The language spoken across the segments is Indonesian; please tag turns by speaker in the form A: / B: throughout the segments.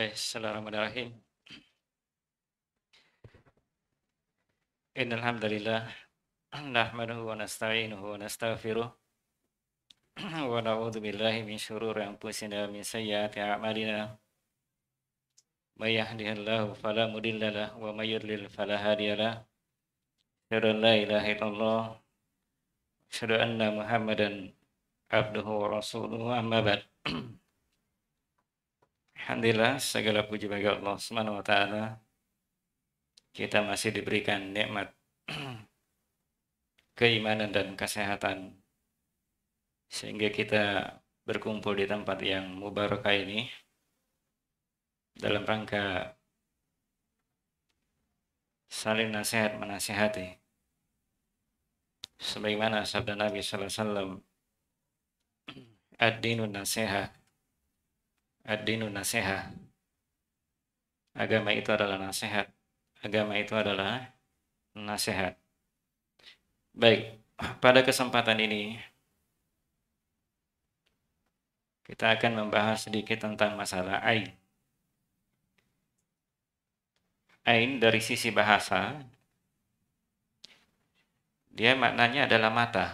A: Baik, Bismillahirrahmanirrahim. Innal hamdalillah nahmaduhu wa nasta'inuhu wa nastaghfiruh wa na'udzu billahi min syururi anfusina min sayyiati a'malina. May yahdihillahu fala mudilla wa may yudlil fala hadiyalah. Asyhadu an la ilaha illallah asyhadu anna Muhammadan abduhu wa rasuluhu amma ba'd. Alhamdulillah segala puji bagi Allah Subhanahu wa taala. Kita masih diberikan nikmat keimanan dan kesehatan sehingga kita berkumpul di tempat yang mubarakah ini dalam rangka saling nasihat menasihati sebagaimana sabda Nabi sallallahu alaihi wasallam ad-dinun nasihat ad-dinu nasihat. Agama itu adalah nasihat. Agama itu adalah nasihat. Baik, pada kesempatan ini kita akan membahas sedikit tentang masalah ain. Ain dari sisi bahasa dia maknanya adalah mata.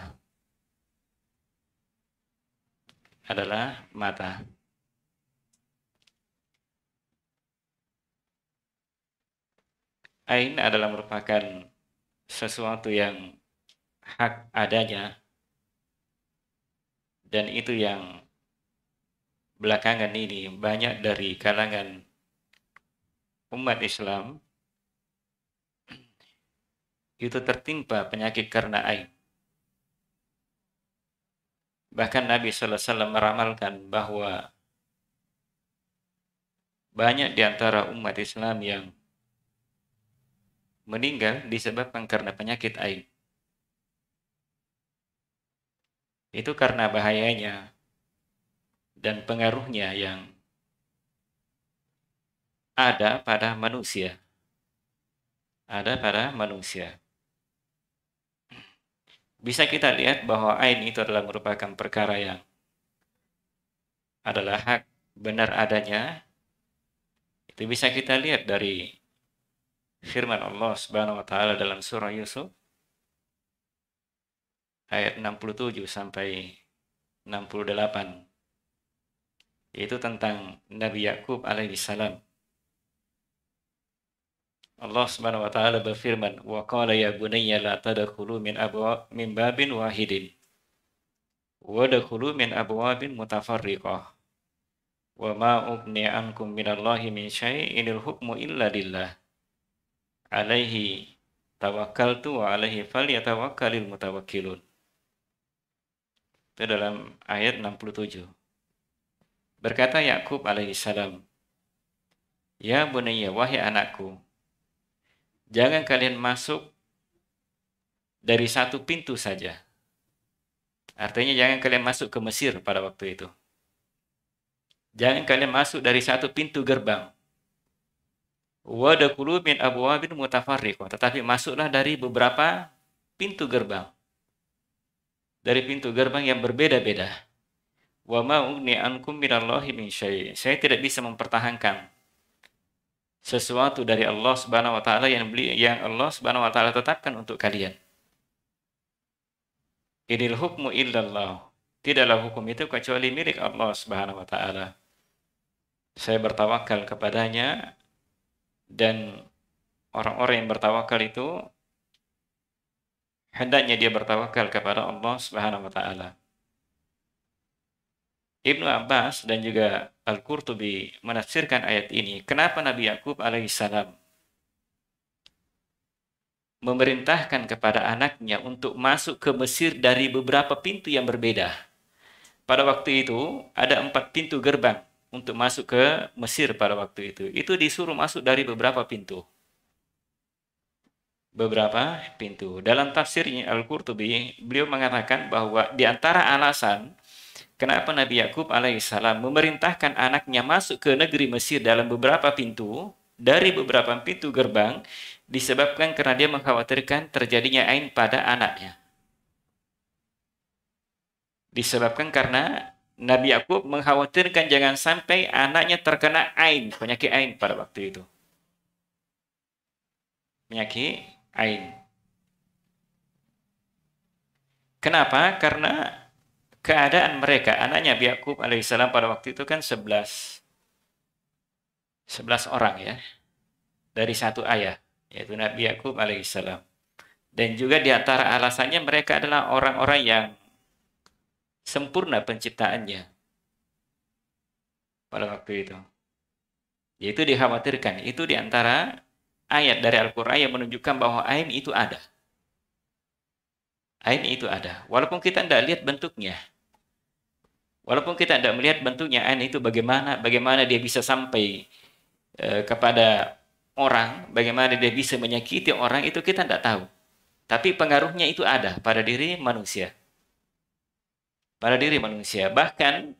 A: Adalah mata. Ain adalah merupakan sesuatu yang hak adanya dan itu yang belakangan ini banyak dari kalangan umat Islam itu tertimpa penyakit karena ain. Bahkan Nabi SAW meramalkan bahwa banyak di antara umat Islam yang meninggal disebabkan karena penyakit aib. Itu karena bahayanya dan pengaruhnya yang ada pada manusia. Ada pada manusia. Bisa kita lihat bahwa ain itu adalah merupakan perkara yang adalah hak benar adanya. Itu bisa kita lihat dari firman Allah Subhanahu wa taala dalam surah Yusuf ayat 67 sampai 68 yaitu tentang Nabi Yakub alaihissalam. Allah Subhanahu wa taala berfirman, "Wa qala ya bunayya la tadkhulu min abwa min babin wahidin." dakhulu min abwabin mutafarriqah wa ma عنكم ankum minallahi min syai'in إن hukmu illa lillah alaihi tu wa alaihi falyatawakkalil mutawakkilun. Itu dalam ayat 67. Berkata Yakub alaihi salam, "Ya bunayya wahai anakku, jangan kalian masuk dari satu pintu saja." Artinya jangan kalian masuk ke Mesir pada waktu itu. Jangan kalian masuk dari satu pintu gerbang. Wadakulu min abwabin mutafarriqah. Tetapi masuklah dari beberapa pintu gerbang. Dari pintu gerbang yang berbeda-beda. Wa ma ugni ankum minallahi min syai'. Saya tidak bisa mempertahankan sesuatu dari Allah Subhanahu wa taala yang beli, yang Allah Subhanahu wa taala tetapkan untuk kalian. Inil hukmu illallah. Tidaklah hukum itu kecuali milik Allah Subhanahu wa taala. Saya bertawakal kepadanya dan orang-orang yang bertawakal itu hendaknya dia bertawakal kepada Allah Subhanahu wa taala. Ibnu Abbas dan juga Al-Qurtubi menafsirkan ayat ini. Kenapa Nabi Yakub alaihissalam memerintahkan kepada anaknya untuk masuk ke Mesir dari beberapa pintu yang berbeda. Pada waktu itu ada empat pintu gerbang untuk masuk ke Mesir pada waktu itu. Itu disuruh masuk dari beberapa pintu. Beberapa pintu. Dalam tafsirnya Al-Qurtubi, beliau mengatakan bahwa di antara alasan kenapa Nabi Yakub alaihissalam memerintahkan anaknya masuk ke negeri Mesir dalam beberapa pintu, dari beberapa pintu gerbang, disebabkan karena dia mengkhawatirkan terjadinya ain pada anaknya. Disebabkan karena Nabi Yakub mengkhawatirkan jangan sampai anaknya terkena ain, penyakit ain pada waktu itu. Penyakit ain. Kenapa? Karena keadaan mereka, anaknya Nabi Yakub alaihissalam pada waktu itu kan 11 11 orang ya. Dari satu ayah, yaitu Nabi Yakub alaihissalam. Dan juga di antara alasannya mereka adalah orang-orang yang sempurna penciptaannya pada waktu itu. Yaitu dikhawatirkan. Itu diantara ayat dari Al-Quran yang menunjukkan bahwa ain itu ada. Ain itu ada. Walaupun kita tidak lihat bentuknya. Walaupun kita tidak melihat bentuknya ain itu bagaimana, bagaimana dia bisa sampai e, kepada orang, bagaimana dia bisa menyakiti orang, itu kita tidak tahu. Tapi pengaruhnya itu ada pada diri manusia pada diri manusia. Bahkan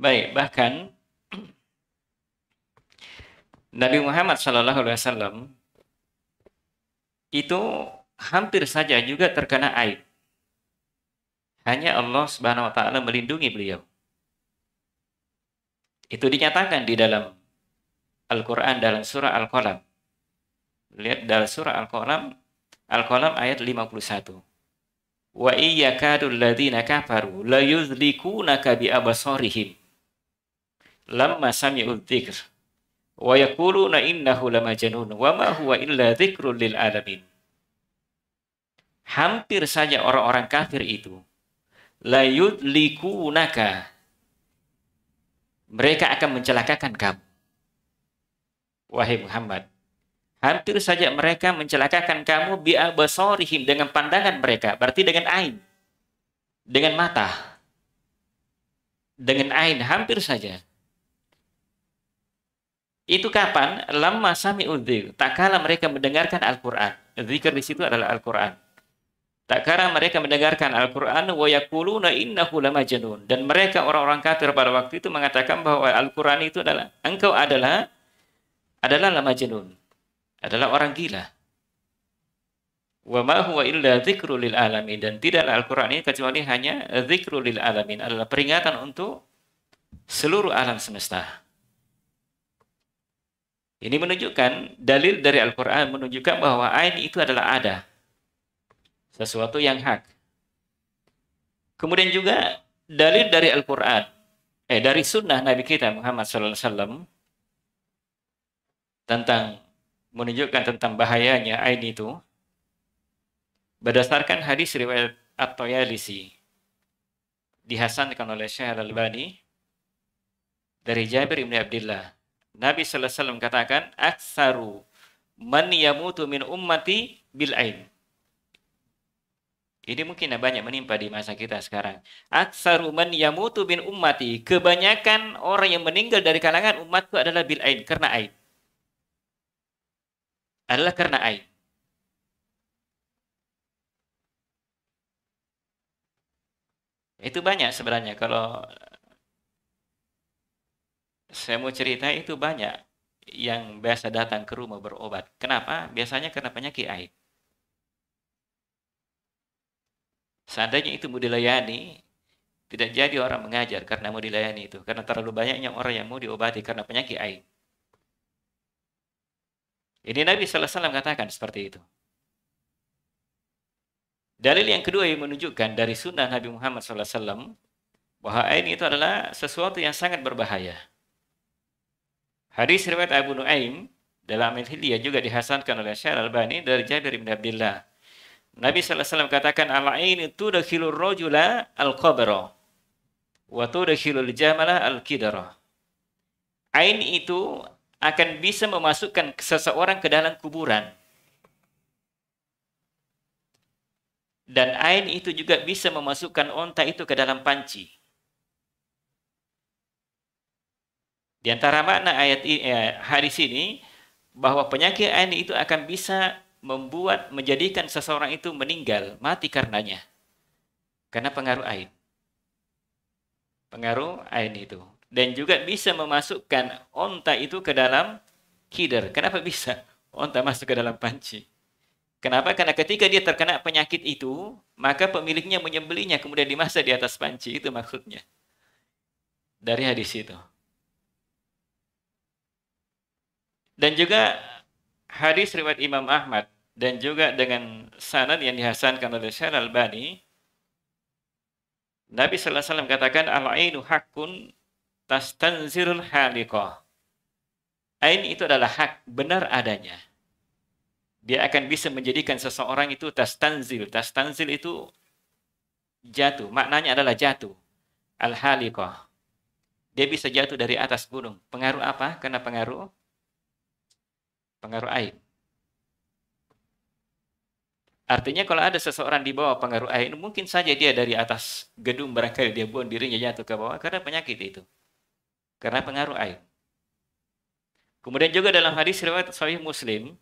A: Baik, bahkan Nabi Muhammad saw itu hampir saja juga terkena aib. Hanya Allah Subhanahu wa taala melindungi beliau. Itu dinyatakan di dalam Al-Qur'an dalam surah Al-Qalam. Lihat dalam surah Al-Qalam Al-Qalam ayat 51. Wa iyyakadu alladziina kafaru la yuzlikuunaka bi absarihim lamma sami'u dzikr wa yaquluna innahu lamajnun wa ma huwa illa dzikrul lil alamin. Hampir saja orang-orang kafir itu layut liku naga Mereka akan mencelakakan kamu. Wahai Muhammad, hampir saja mereka mencelakakan kamu bi'abasorihim dengan pandangan mereka, berarti dengan ain, dengan mata, dengan ain, hampir saja. Itu kapan? Lama sami udhir. Tak kala mereka mendengarkan Al-Quran. Zikir di situ adalah Al-Quran. Tak kala mereka mendengarkan Al-Quran, inna إِنَّهُ jenun Dan mereka orang-orang kafir pada waktu itu mengatakan bahwa Al-Quran itu adalah, engkau adalah, adalah jenun Adalah orang gila. وَمَا huwa illa ذِكْرُ alamin. Dan tidaklah Al-Quran ini kecuali hanya ذِكْرُ alamin. adalah peringatan untuk seluruh alam semesta. Ini menunjukkan, dalil dari Al-Quran menunjukkan bahwa ain itu adalah ada sesuatu yang hak. Kemudian juga dalil dari Al-Qur'an, eh dari sunnah Nabi kita Muhammad sallallahu alaihi wasallam tentang menunjukkan tentang bahayanya ain itu berdasarkan hadis riwayat at tayalisi dihasankan oleh Syekh Al-Albani dari Jabir bin Abdullah. Nabi sallallahu alaihi wasallam katakan, "Aksaru man yamutu min ummati bil ain." Ini mungkin banyak menimpa di masa kita sekarang. Aksaru man yamutu bin ummati. Kebanyakan orang yang meninggal dari kalangan umatku adalah bil ain, karena ain. Adalah karena ain. Itu banyak sebenarnya kalau saya mau cerita itu banyak yang biasa datang ke rumah berobat. Kenapa? Biasanya karena penyakit ain. Seandainya itu mau dilayani, tidak jadi orang mengajar karena mau dilayani itu. Karena terlalu banyaknya orang yang mau diobati karena penyakit air. Ini Nabi SAW katakan seperti itu. Dalil yang kedua yang menunjukkan dari sunnah Nabi Muhammad SAW bahwa ain itu adalah sesuatu yang sangat berbahaya. Hadis riwayat Abu Nuaim dalam Al-Hilya juga dihasankan oleh Syekh al bani dari Jabir bin Abdullah Nabi SAW katakan al-ain itu dakhilur rojula al-qabra wa tudkhilul jamala al-kidara. Ain itu akan bisa memasukkan seseorang ke dalam kuburan. Dan ain itu juga bisa memasukkan onta itu ke dalam panci. Di antara makna ayat eh, hadis ini bahwa penyakit ain itu akan bisa membuat menjadikan seseorang itu meninggal mati karenanya karena pengaruh ain pengaruh ain itu dan juga bisa memasukkan onta itu ke dalam kider kenapa bisa onta masuk ke dalam panci kenapa karena ketika dia terkena penyakit itu maka pemiliknya menyembelihnya kemudian dimasak di atas panci itu maksudnya dari hadis itu dan juga hadis riwayat Imam Ahmad dan juga dengan sanad yang dihasankan oleh Syekh Al-Albani Nabi sallallahu alaihi wasallam katakan al-ainu hakun tastanzirul haliqah. Ain itu adalah hak benar adanya. Dia akan bisa menjadikan seseorang itu tastanzil. Tastanzil itu jatuh. Maknanya adalah jatuh. Al-haliqah. Dia bisa jatuh dari atas gunung. Pengaruh apa? Karena pengaruh pengaruh air Artinya kalau ada seseorang di bawah pengaruh air, mungkin saja dia dari atas gedung barangkali dia buang dirinya jatuh ke bawah karena penyakit itu. Karena pengaruh air. Kemudian juga dalam hadis riwayat Sahih Muslim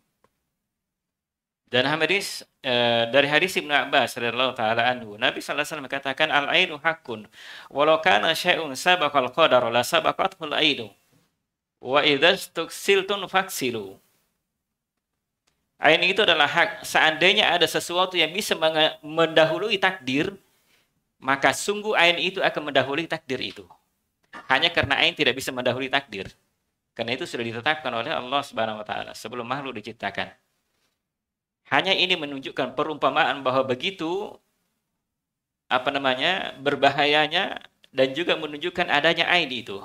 A: dan hadis e, dari hadis Ibnu Abbas radhiyallahu taala anhu, Nabi sallallahu alaihi wasallam mengatakan al ainu hakun walau kana syai'un sabaqal qadar la sabaqathu al ainu wa idza tuksiltun faksilu Ain itu adalah hak. Seandainya ada sesuatu yang bisa mendahului takdir, maka sungguh ain itu akan mendahului takdir itu. Hanya karena ain tidak bisa mendahului takdir. Karena itu sudah ditetapkan oleh Allah Subhanahu wa taala sebelum makhluk diciptakan. Hanya ini menunjukkan perumpamaan bahwa begitu apa namanya? berbahayanya dan juga menunjukkan adanya ain itu.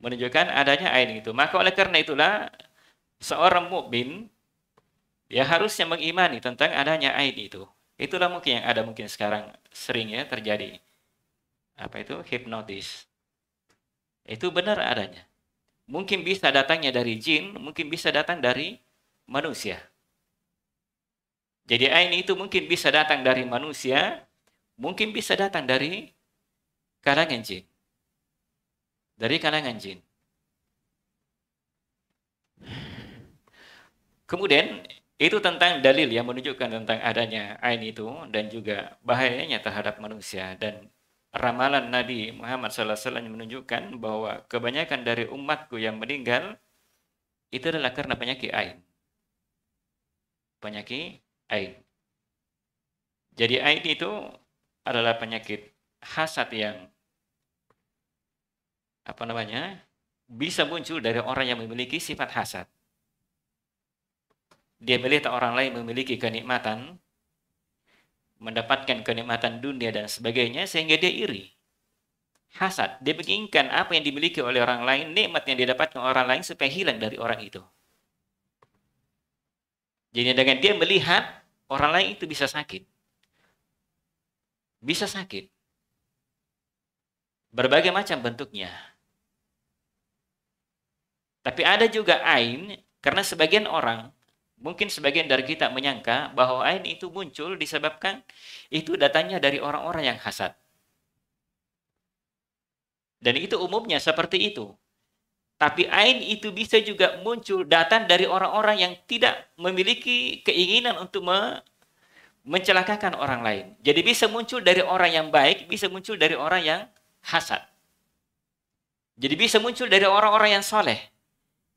A: Menunjukkan adanya ain itu. Maka oleh karena itulah seorang mukmin dia ya, harusnya mengimani tentang adanya ID itu. Itulah mungkin yang ada mungkin sekarang sering ya terjadi. Apa itu? Hipnotis. Itu benar adanya. Mungkin bisa datangnya dari jin, mungkin bisa datang dari manusia. Jadi ain itu mungkin bisa datang dari manusia, mungkin bisa datang dari kalangan jin. Dari kalangan jin. Kemudian itu tentang dalil yang menunjukkan tentang adanya ain itu dan juga bahayanya terhadap manusia dan ramalan Nabi Muhammad SAW yang menunjukkan bahwa kebanyakan dari umatku yang meninggal itu adalah karena penyakit ain. Penyakit ain. Jadi ain itu adalah penyakit hasad yang apa namanya bisa muncul dari orang yang memiliki sifat hasad dia melihat orang lain memiliki kenikmatan, mendapatkan kenikmatan dunia dan sebagainya, sehingga dia iri. Hasad, dia menginginkan apa yang dimiliki oleh orang lain, nikmat yang didapatkan orang lain supaya hilang dari orang itu. Jadi dengan dia melihat orang lain itu bisa sakit. Bisa sakit. Berbagai macam bentuknya. Tapi ada juga ain karena sebagian orang Mungkin sebagian dari kita menyangka bahwa ain itu muncul disebabkan itu datangnya dari orang-orang yang hasad. Dan itu umumnya seperti itu. Tapi ain itu bisa juga muncul datang dari orang-orang yang tidak memiliki keinginan untuk me mencelakakan orang lain. Jadi bisa muncul dari orang yang baik, bisa muncul dari orang yang hasad. Jadi bisa muncul dari orang-orang yang soleh.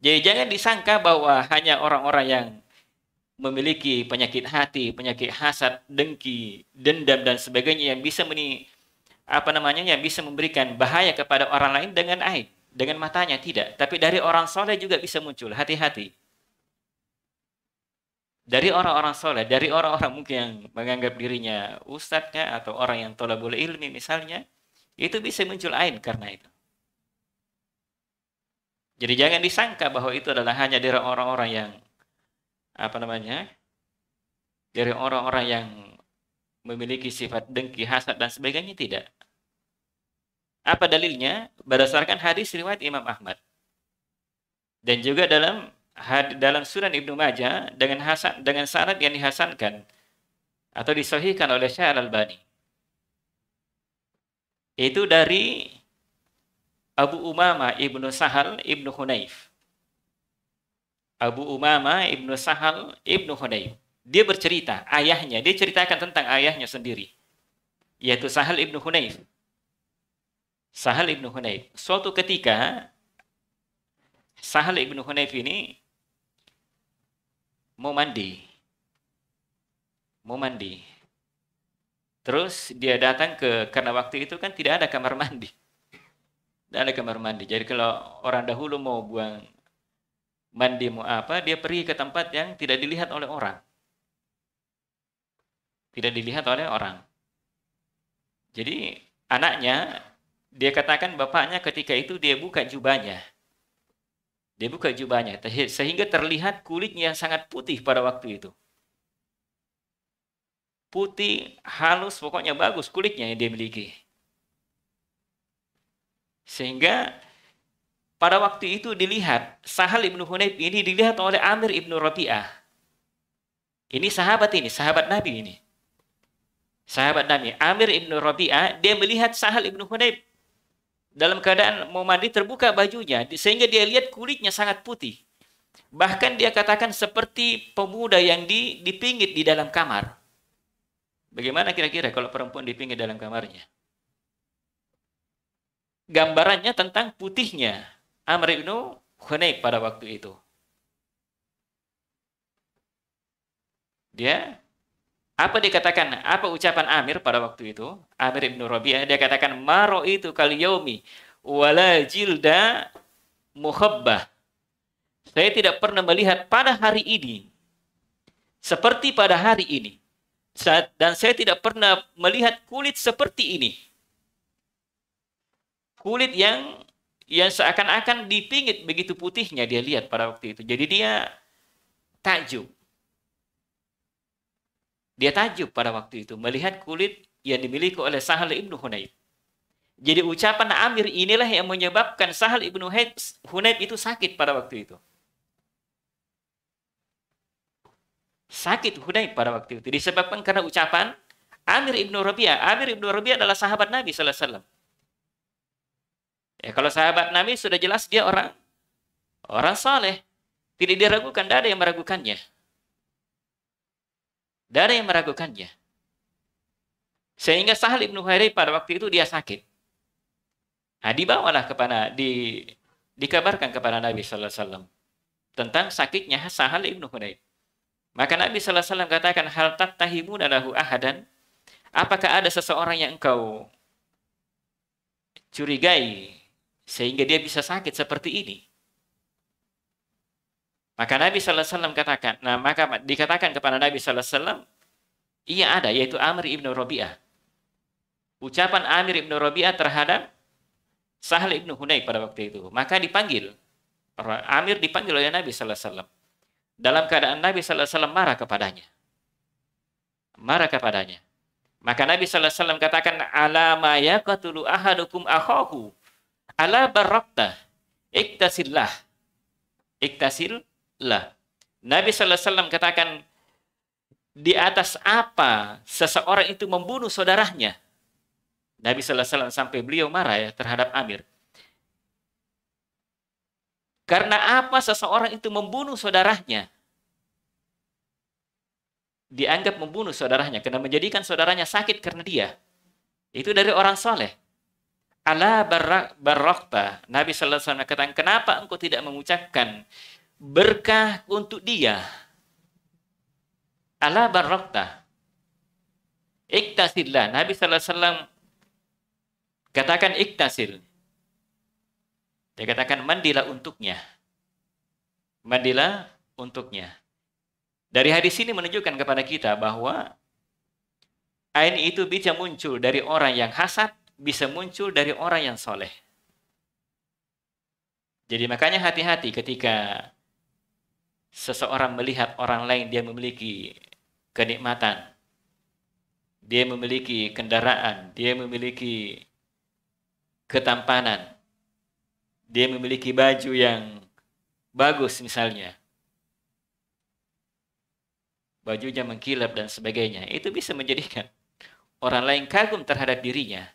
A: Jadi jangan disangka bahwa hanya orang-orang yang memiliki penyakit hati, penyakit hasad, dengki, dendam dan sebagainya yang bisa meni apa namanya yang bisa memberikan bahaya kepada orang lain dengan aib, dengan matanya tidak, tapi dari orang soleh juga bisa muncul. Hati-hati. Dari orang-orang soleh, dari orang-orang mungkin yang menganggap dirinya ustadznya atau orang yang tolak boleh ilmi misalnya, itu bisa muncul aib karena itu. Jadi jangan disangka bahwa itu adalah hanya dari orang-orang yang apa namanya dari orang-orang yang memiliki sifat dengki, hasad dan sebagainya tidak. Apa dalilnya? Berdasarkan hadis riwayat Imam Ahmad. Dan juga dalam dalam Sunan Ibnu Majah dengan hasan dengan syarat yang dihasankan atau disohikan oleh Syekh Al-Albani. Itu dari Abu Umama Ibnu Sahal Ibnu Hunayf. Abu Umama Ibnu Sahal Ibnu Hudayb. Dia bercerita ayahnya, dia ceritakan tentang ayahnya sendiri yaitu Sahal Ibnu Hunayf. Sahal Ibnu Hunayf. Suatu ketika Sahal Ibnu Hunayf ini mau mandi. Mau mandi. Terus dia datang ke karena waktu itu kan tidak ada kamar mandi. Tidak ada kamar mandi. Jadi kalau orang dahulu mau buang mandi apa dia pergi ke tempat yang tidak dilihat oleh orang tidak dilihat oleh orang jadi anaknya dia katakan bapaknya ketika itu dia buka jubahnya dia buka jubahnya sehingga terlihat kulitnya yang sangat putih pada waktu itu putih halus pokoknya bagus kulitnya yang dia miliki sehingga pada waktu itu dilihat Sahal ibnu Hunayb ini dilihat oleh Amir ibnu Rabi'ah. Ini sahabat ini, sahabat Nabi ini. Sahabat Nabi Amir ibnu Rabi'ah dia melihat Sahal ibnu Hunayb dalam keadaan mau mandi terbuka bajunya sehingga dia lihat kulitnya sangat putih. Bahkan dia katakan seperti pemuda yang di, dipingit di dalam kamar. Bagaimana kira-kira kalau perempuan dipingit dalam kamarnya? Gambarannya tentang putihnya. Amr ibnu Hunaik pada waktu itu. Dia apa dikatakan? Apa ucapan Amir pada waktu itu? Amir ibnu Rabi'ah dia katakan maro itu kali yomi wala jilda muhabbah. Saya tidak pernah melihat pada hari ini seperti pada hari ini. Dan saya tidak pernah melihat kulit seperti ini. Kulit yang yang seakan-akan dipingit begitu putihnya dia lihat pada waktu itu. Jadi dia takjub. Dia takjub pada waktu itu melihat kulit yang dimiliki oleh Sahal ibnu Hunayb. Jadi ucapan Amir inilah yang menyebabkan Sahal ibnu Hunayb itu sakit pada waktu itu. Sakit Hunayb pada waktu itu disebabkan karena ucapan Amir ibnu Rabi'ah. Amir ibnu Rabi'ah adalah sahabat Nabi Sallallahu Alaihi Wasallam Ya, kalau sahabat Nabi sudah jelas dia orang orang saleh. Tidak diragukan, tidak ada yang meragukannya. Tidak ada yang meragukannya. Sehingga Sahal ibnu Khairi pada waktu itu dia sakit. Nah, dibawalah kepada di dikabarkan kepada Nabi sallallahu alaihi tentang sakitnya Sahal ibnu Khairi. Maka Nabi sallallahu alaihi wasallam katakan hal tattahimu lahu ahadan? Apakah ada seseorang yang engkau curigai sehingga dia bisa sakit seperti ini. Maka Nabi Wasallam katakan, nah maka dikatakan kepada Nabi Wasallam, iya ada, yaitu Amr ibn Rabi'ah. Ucapan Amir ibn Rabi'ah terhadap Sahal ibn Hunayk pada waktu itu. Maka dipanggil, Amir dipanggil oleh Nabi Wasallam. Dalam keadaan Nabi Wasallam marah kepadanya. Marah kepadanya. Maka Nabi Wasallam katakan, Alamaya katulu ahadukum akhahu Ala barakta. Iktasillah. Iktasillah. Nabi SAW katakan, di atas apa seseorang itu membunuh saudaranya? Nabi SAW sampai beliau marah ya terhadap Amir. Karena apa seseorang itu membunuh saudaranya? Dianggap membunuh saudaranya karena menjadikan saudaranya sakit karena dia. Itu dari orang soleh ala barokbah. Nabi Sallallahu Alaihi Wasallam katakan, kenapa engkau tidak mengucapkan berkah untuk dia? Ala barokbah. Iktasillah. Nabi Sallallahu Alaihi Wasallam katakan iktasil. Dia katakan mandilah untuknya. Mandilah untuknya. Dari hadis ini menunjukkan kepada kita bahwa ain itu bisa muncul dari orang yang hasad bisa muncul dari orang yang soleh. Jadi makanya hati-hati ketika seseorang melihat orang lain dia memiliki kenikmatan, dia memiliki kendaraan, dia memiliki ketampanan, dia memiliki baju yang bagus misalnya, bajunya mengkilap dan sebagainya, itu bisa menjadikan orang lain kagum terhadap dirinya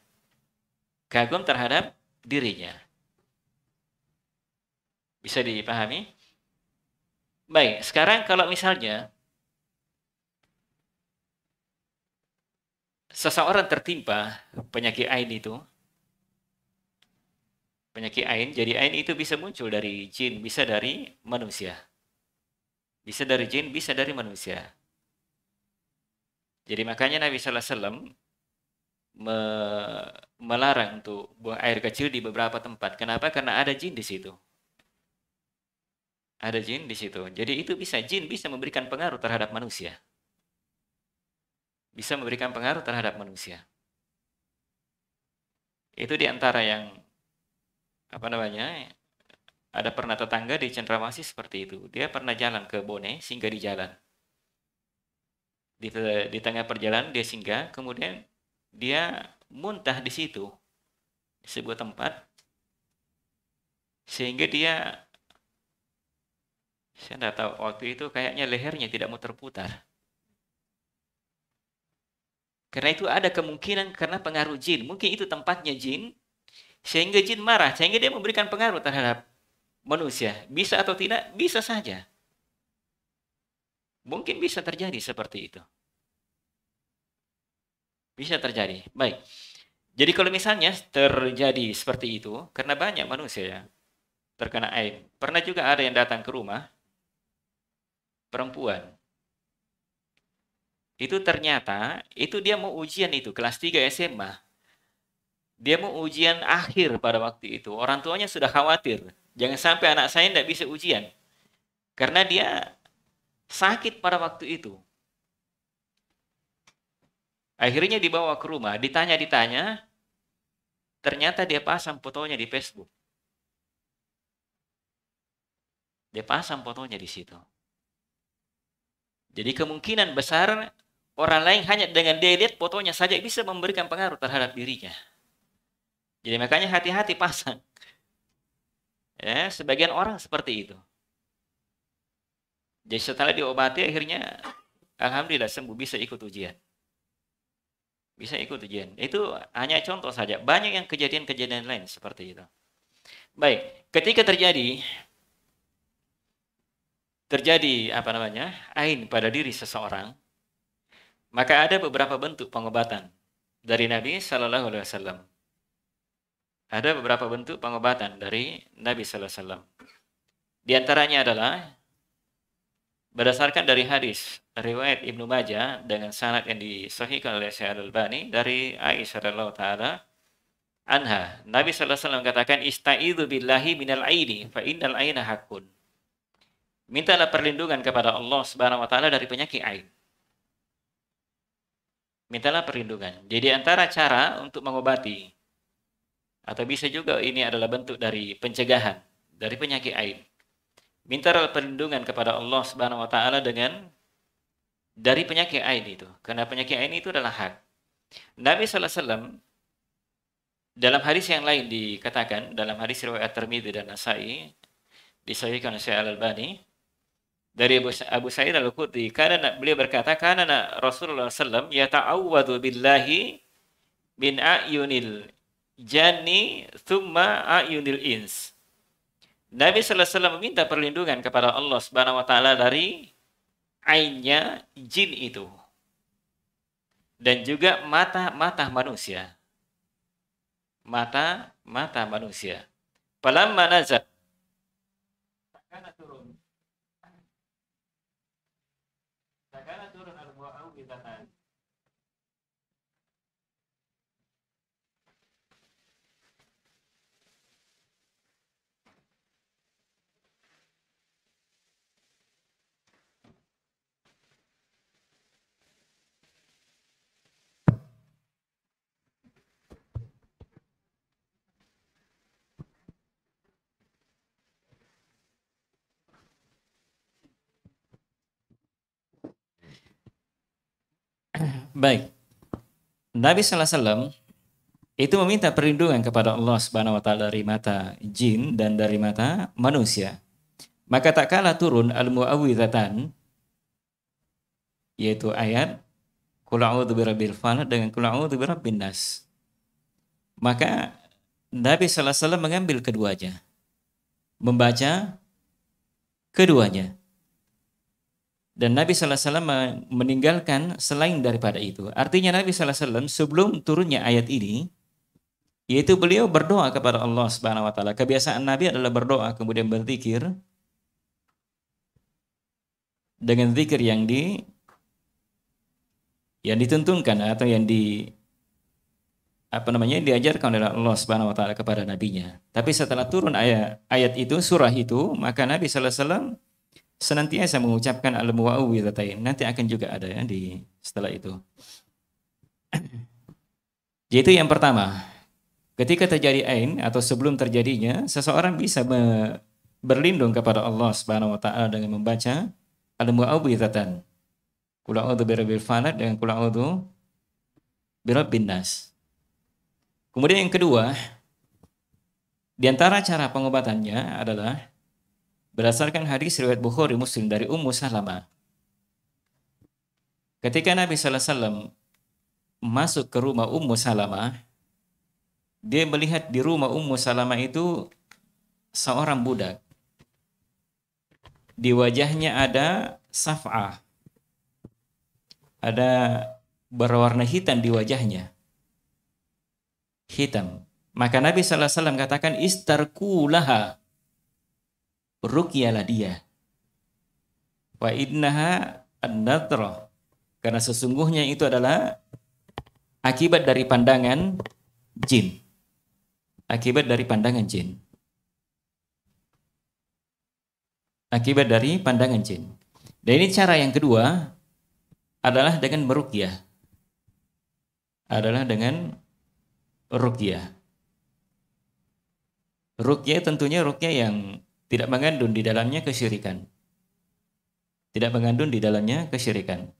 A: kagum terhadap dirinya. Bisa dipahami? Baik, sekarang kalau misalnya seseorang tertimpa penyakit ain itu, penyakit ain, jadi ain itu bisa muncul dari jin, bisa dari manusia. Bisa dari jin, bisa dari manusia. Jadi makanya Nabi Sallallahu Alaihi Wasallam me melarang untuk buang air kecil di beberapa tempat. Kenapa? Karena ada jin di situ. Ada jin di situ. Jadi itu bisa jin bisa memberikan pengaruh terhadap manusia. Bisa memberikan pengaruh terhadap manusia. Itu di antara yang apa namanya? Ada pernah tetangga di Cendrawasih seperti itu. Dia pernah jalan ke Bone singgah di jalan. Di, di tengah perjalanan dia singgah, kemudian dia muntah di situ di sebuah tempat sehingga dia saya tidak tahu waktu itu kayaknya lehernya tidak mau terputar karena itu ada kemungkinan karena pengaruh jin. Mungkin itu tempatnya jin. Sehingga jin marah. Sehingga dia memberikan pengaruh terhadap manusia. Bisa atau tidak? Bisa saja. Mungkin bisa terjadi seperti itu. Bisa terjadi. Baik. Jadi kalau misalnya terjadi seperti itu, karena banyak manusia ya terkena air Pernah juga ada yang datang ke rumah perempuan. Itu ternyata itu dia mau ujian itu kelas 3 SMA. Dia mau ujian akhir pada waktu itu. Orang tuanya sudah khawatir, jangan sampai anak saya tidak bisa ujian. Karena dia sakit pada waktu itu. Akhirnya dibawa ke rumah, ditanya-ditanya, ternyata dia pasang fotonya di Facebook. Dia pasang fotonya di situ. Jadi kemungkinan besar orang lain hanya dengan dia lihat fotonya saja bisa memberikan pengaruh terhadap dirinya. Jadi makanya hati-hati pasang. Ya, sebagian orang seperti itu. Jadi setelah diobati akhirnya alhamdulillah sembuh bisa ikut ujian bisa ikut ujian. Itu hanya contoh saja. Banyak yang kejadian-kejadian lain seperti itu. Baik, ketika terjadi terjadi apa namanya? ain pada diri seseorang, maka ada beberapa bentuk pengobatan dari Nabi sallallahu alaihi wasallam. Ada beberapa bentuk pengobatan dari Nabi sallallahu alaihi wasallam. Di antaranya adalah berdasarkan dari hadis riwayat Ibnu Majah dengan sanad yang disahihkan oleh Syekh Al-Albani dari Aisyah radhiyallahu taala anha Nabi sallallahu alaihi wasallam katakan istaizu billahi minal aini fa innal aina hakun mintalah perlindungan kepada Allah subhanahu wa taala dari penyakit ain mintalah perlindungan jadi antara cara untuk mengobati atau bisa juga ini adalah bentuk dari pencegahan dari penyakit ain Minta perlindungan kepada Allah Subhanahu wa taala dengan dari penyakit ain itu. Karena penyakit ain itu adalah hak. Nabi sallallahu alaihi wasallam dalam hadis yang lain dikatakan dalam hadis riwayat Tirmidzi dan Nasai disahihkan oleh Al-Albani dari Abu, Abu Sa'id Al-Khudri karena beliau berkata karena Rasulullah sallam ta'awwadu billahi min ayunil jani thumma ayunil ins Nabi sallallahu alaihi wasallam meminta perlindungan kepada Allah Subhanahu wa taala dari ainnya jin itu dan juga mata-mata manusia. Mata-mata manusia. Falamma nazat Baik. Nabi SAW itu meminta perlindungan kepada Allah Subhanahu wa taala dari mata jin dan dari mata manusia. Maka tak kalah turun al-muawwidzatan yaitu ayat Qul a'udzu birabbil falaq dengan Qul a'udzu birabbin nas. Maka Nabi sallallahu alaihi wasallam mengambil keduanya. Membaca keduanya. Dan Nabi Alaihi Sallallahu Wasallam meninggalkan selain daripada itu. Artinya Nabi Alaihi Sallallahu Wasallam sebelum turunnya ayat ini, yaitu beliau berdoa kepada Allah Subhanahu wa taala. Kebiasaan Nabi adalah berdoa kemudian berzikir dengan zikir yang di yang dituntunkan atau yang di apa namanya diajarkan oleh Allah Subhanahu wa taala kepada nabinya. Tapi setelah turun ayat ayat itu surah itu, maka Nabi sallallahu alaihi wasallam senantiasa mengucapkan al muawwidzatain. Nanti akan juga ada ya di setelah itu. Jadi itu yang pertama, ketika terjadi ain atau sebelum terjadinya, seseorang bisa berlindung kepada Allah Subhanahu wa taala dengan membaca al muawwidzatan. Qul a'udzu birabbil falaq dengan qul a'udzu birabbin Kemudian yang kedua, di antara cara pengobatannya adalah Berdasarkan hadis riwayat Bukhari Muslim dari Ummu Salamah. Ketika Nabi SAW masuk ke rumah Ummu Salamah, dia melihat di rumah Ummu Salamah itu seorang budak. Di wajahnya ada saf'ah. Ada berwarna hitam di wajahnya. Hitam. Maka Nabi SAW katakan, Istarku laha lah dia. Wa innaha an Karena sesungguhnya itu adalah akibat dari pandangan jin. Akibat dari pandangan jin. Akibat dari pandangan jin. Dan ini cara yang kedua adalah dengan merukyah. Adalah dengan rukyah. Rukyah tentunya rukyah yang tidak mengandung di dalamnya kesyirikan. Tidak mengandung di dalamnya kesyirikan.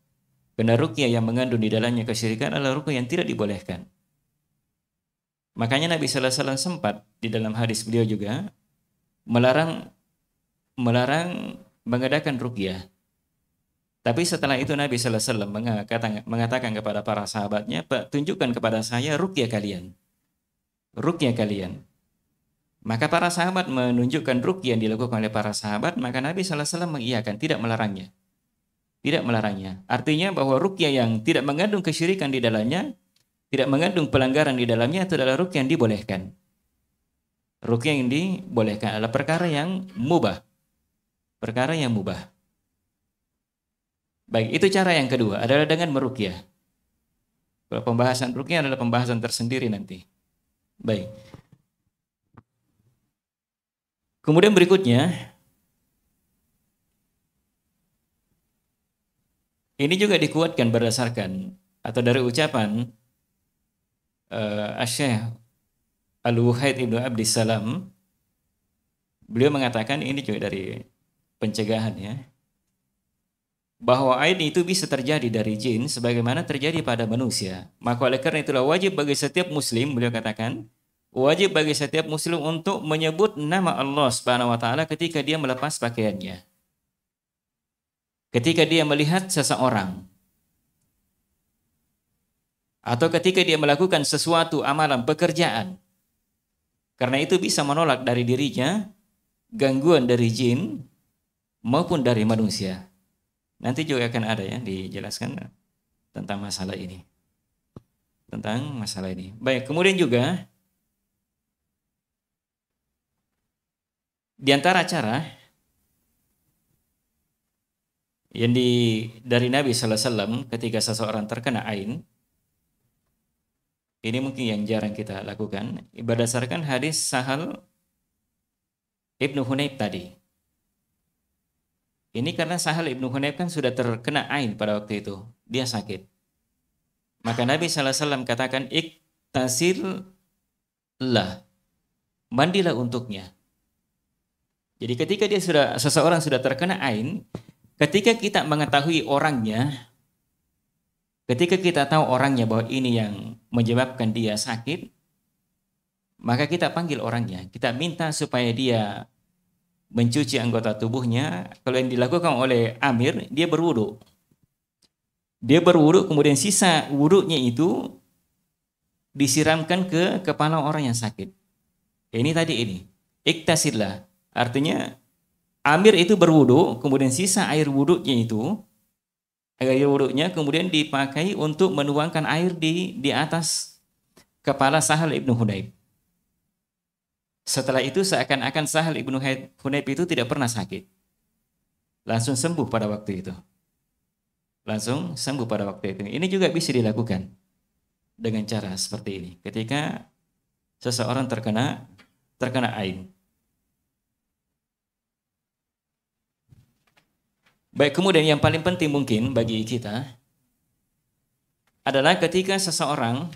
A: Karena rukyah yang mengandung di dalamnya kesyirikan adalah rukyah yang tidak dibolehkan. Makanya Nabi Sallallahu Alaihi Wasallam sempat di dalam hadis beliau juga melarang melarang mengadakan rukyah. Tapi setelah itu Nabi Sallallahu Alaihi Wasallam mengatakan, kepada para sahabatnya, tunjukkan kepada saya rukyah kalian. Rukyah kalian. Maka para sahabat menunjukkan rukyah yang dilakukan oleh para sahabat, maka Nabi SAW mengiyakan, tidak melarangnya. Tidak melarangnya. Artinya bahwa rukyah yang tidak mengandung kesyirikan di dalamnya, tidak mengandung pelanggaran di dalamnya, itu adalah rukyah yang dibolehkan. Rukyah yang dibolehkan adalah perkara yang mubah. Perkara yang mubah. Baik, itu cara yang kedua adalah dengan merukyah. Pembahasan rukyah adalah pembahasan tersendiri nanti. Baik. Kemudian berikutnya, ini juga dikuatkan berdasarkan atau dari ucapan uh, eh, Asyih Al-Wuhaid Abdi Salam. beliau mengatakan ini juga dari pencegahan ya bahwa ain itu bisa terjadi dari jin sebagaimana terjadi pada manusia. Maka oleh karena itulah wajib bagi setiap muslim beliau katakan wajib bagi setiap muslim untuk menyebut nama Allah Subhanahu wa taala ketika dia melepas pakaiannya. Ketika dia melihat seseorang atau ketika dia melakukan sesuatu amalan pekerjaan. Karena itu bisa menolak dari dirinya gangguan dari jin maupun dari manusia. Nanti juga akan ada ya dijelaskan tentang masalah ini. Tentang masalah ini. Baik, kemudian juga Di antara cara yang di dari Nabi Sallallahu Alaihi Wasallam ketika seseorang terkena ain, ini mungkin yang jarang kita lakukan. Berdasarkan hadis Sahal Ibnu Hunayb tadi. Ini karena Sahal Ibnu Hunayb kan sudah terkena ain pada waktu itu. Dia sakit. Maka Nabi Sallallahu Alaihi Wasallam katakan, iktasil lah, mandilah untuknya. Jadi ketika dia sudah seseorang sudah terkena ain, ketika kita mengetahui orangnya, ketika kita tahu orangnya bahwa ini yang menyebabkan dia sakit, maka kita panggil orangnya, kita minta supaya dia mencuci anggota tubuhnya. Kalau yang dilakukan oleh Amir, dia berwudu. Dia berwudu, kemudian sisa wudunya itu disiramkan ke kepala orang yang sakit. Ini tadi ini. Iktasidlah. Artinya Amir itu berwudu, kemudian sisa air wudunya itu air wudunya kemudian dipakai untuk menuangkan air di di atas kepala Sahal ibnu Hunayb. Setelah itu seakan-akan Sahal ibnu Hunayb itu tidak pernah sakit. Langsung sembuh pada waktu itu. Langsung sembuh pada waktu itu. Ini juga bisa dilakukan dengan cara seperti ini. Ketika seseorang terkena terkena air. Baik, kemudian yang paling penting mungkin bagi kita adalah ketika seseorang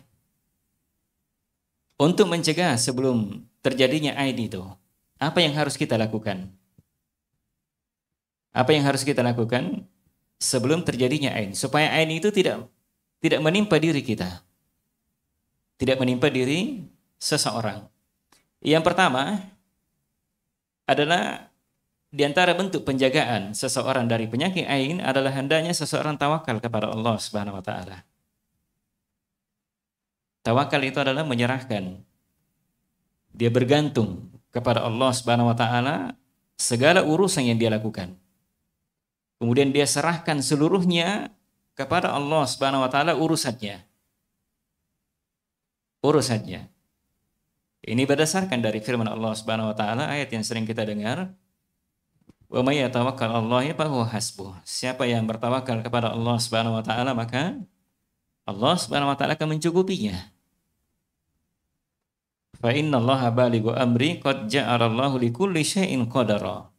A: untuk mencegah sebelum terjadinya aid itu, apa yang harus kita lakukan? Apa yang harus kita lakukan sebelum terjadinya ain supaya ain itu tidak tidak menimpa diri kita tidak menimpa diri seseorang yang pertama adalah di antara bentuk penjagaan seseorang dari penyakit ain adalah hendaknya seseorang tawakal kepada Allah Subhanahu wa taala. Tawakal itu adalah menyerahkan. Dia bergantung kepada Allah Subhanahu wa taala segala urusan yang dia lakukan. Kemudian dia serahkan seluruhnya kepada Allah Subhanahu wa taala urusannya. Urusannya. Ini berdasarkan dari firman Allah Subhanahu wa taala ayat yang sering kita dengar, Wa may yatawakkal fa huwa Siapa yang bertawakal kepada Allah Subhanahu wa taala maka Allah Subhanahu wa taala akan mencukupinya. Fa innallaha balighu amri qad ja'alallahu likulli syai'in qadara.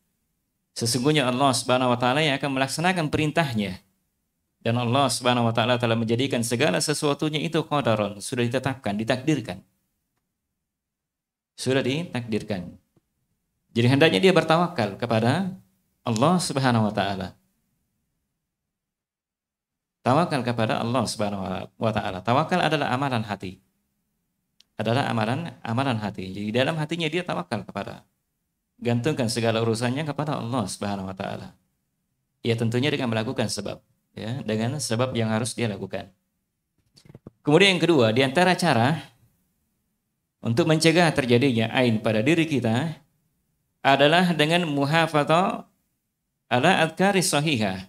A: Sesungguhnya Allah Subhanahu wa taala yang akan melaksanakan perintahnya. Dan Allah Subhanahu wa taala telah menjadikan segala sesuatunya itu qadaron, sudah ditetapkan, ditakdirkan. Sudah ditakdirkan. Jadi hendaknya dia bertawakal kepada Allah Subhanahu wa taala. Tawakal kepada Allah Subhanahu wa taala. Tawakal adalah amalan hati. Adalah amalan amalan hati. Jadi dalam hatinya dia tawakal kepada gantungkan segala urusannya kepada Allah Subhanahu wa taala. Ya tentunya dengan melakukan sebab, ya, dengan sebab yang harus dia lakukan. Kemudian yang kedua, di antara cara untuk mencegah terjadinya ain pada diri kita adalah dengan muhafadzah ala adkari sahihah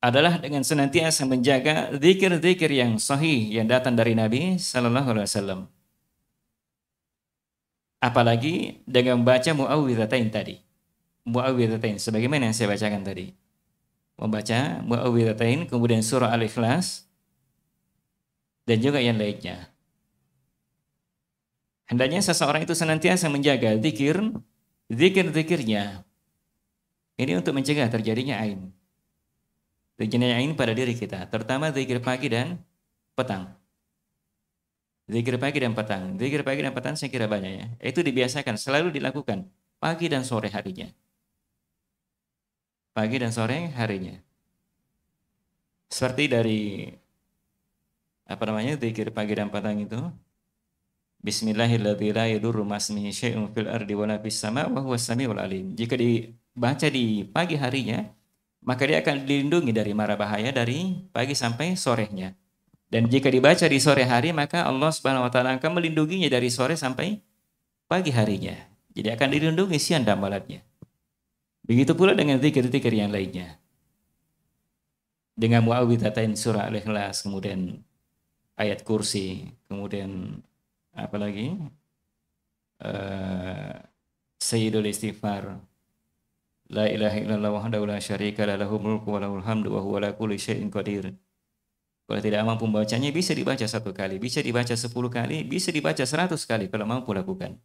A: adalah dengan senantiasa menjaga zikir-zikir yang sahih yang datang dari Nabi Shallallahu Alaihi Wasallam. Apalagi dengan membaca muawwidatain tadi. muawwidatain sebagaimana yang saya bacakan tadi. Membaca muawwidatain kemudian surah Al-Ikhlas dan juga yang lainnya. Hendaknya seseorang itu senantiasa menjaga zikir zikir-zikirnya ini untuk mencegah terjadinya ain. Terjadinya ain pada diri kita, terutama zikir pagi dan petang. Zikir pagi dan petang. Zikir pagi dan petang saya kira banyak ya. Itu dibiasakan, selalu dilakukan pagi dan sore harinya. Pagi dan sore harinya. Seperti dari apa namanya zikir pagi dan petang itu Bismillahirrahmanirrahim. Jika dibaca di pagi harinya, maka dia akan dilindungi dari mara bahaya dari pagi sampai sorenya. Dan jika dibaca di sore hari, maka Allah Subhanahu wa taala akan melindunginya dari sore sampai pagi harinya. Jadi akan dilindungi siang dan malamnya. Begitu pula dengan zikir-zikir yang lainnya. Dengan muawwidhatain surah al-ikhlas, kemudian ayat kursi, kemudian apalagi uh, eh, Sayyidul Istighfar La ilaha illallah wahdahu la syarika la lahu mulku wa lahu alhamdu wa huwa la kulli syai'in qadir. Kalau tidak mampu membacanya bisa dibaca satu kali, bisa dibaca sepuluh kali, bisa dibaca seratus kali kalau mampu lakukan.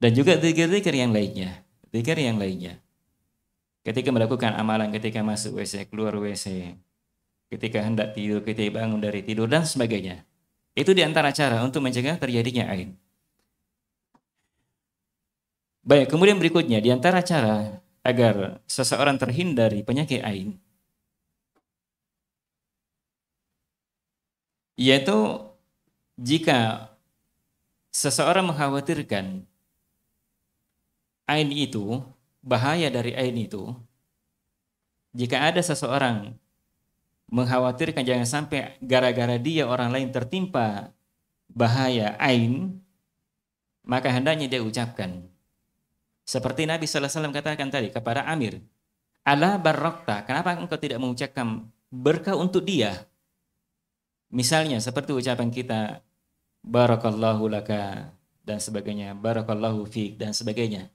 A: Dan juga zikir-zikir yang lainnya, zikir yang lainnya. Ketika melakukan amalan, ketika masuk WC, keluar WC, ketika hendak tidur, ketika bangun dari tidur dan sebagainya. Itu di antara cara untuk mencegah terjadinya ain. Baik, kemudian berikutnya di antara cara agar seseorang terhindari penyakit ain yaitu jika seseorang mengkhawatirkan ain itu bahaya dari ain itu jika ada seseorang mengkhawatirkan jangan sampai gara-gara dia orang lain tertimpa bahaya ain maka hendaknya dia ucapkan seperti Nabi SAW katakan tadi kepada Amir ala barokta kenapa engkau tidak mengucapkan berkah untuk dia misalnya seperti ucapan kita barakallahu laka dan sebagainya barakallahu fiq dan sebagainya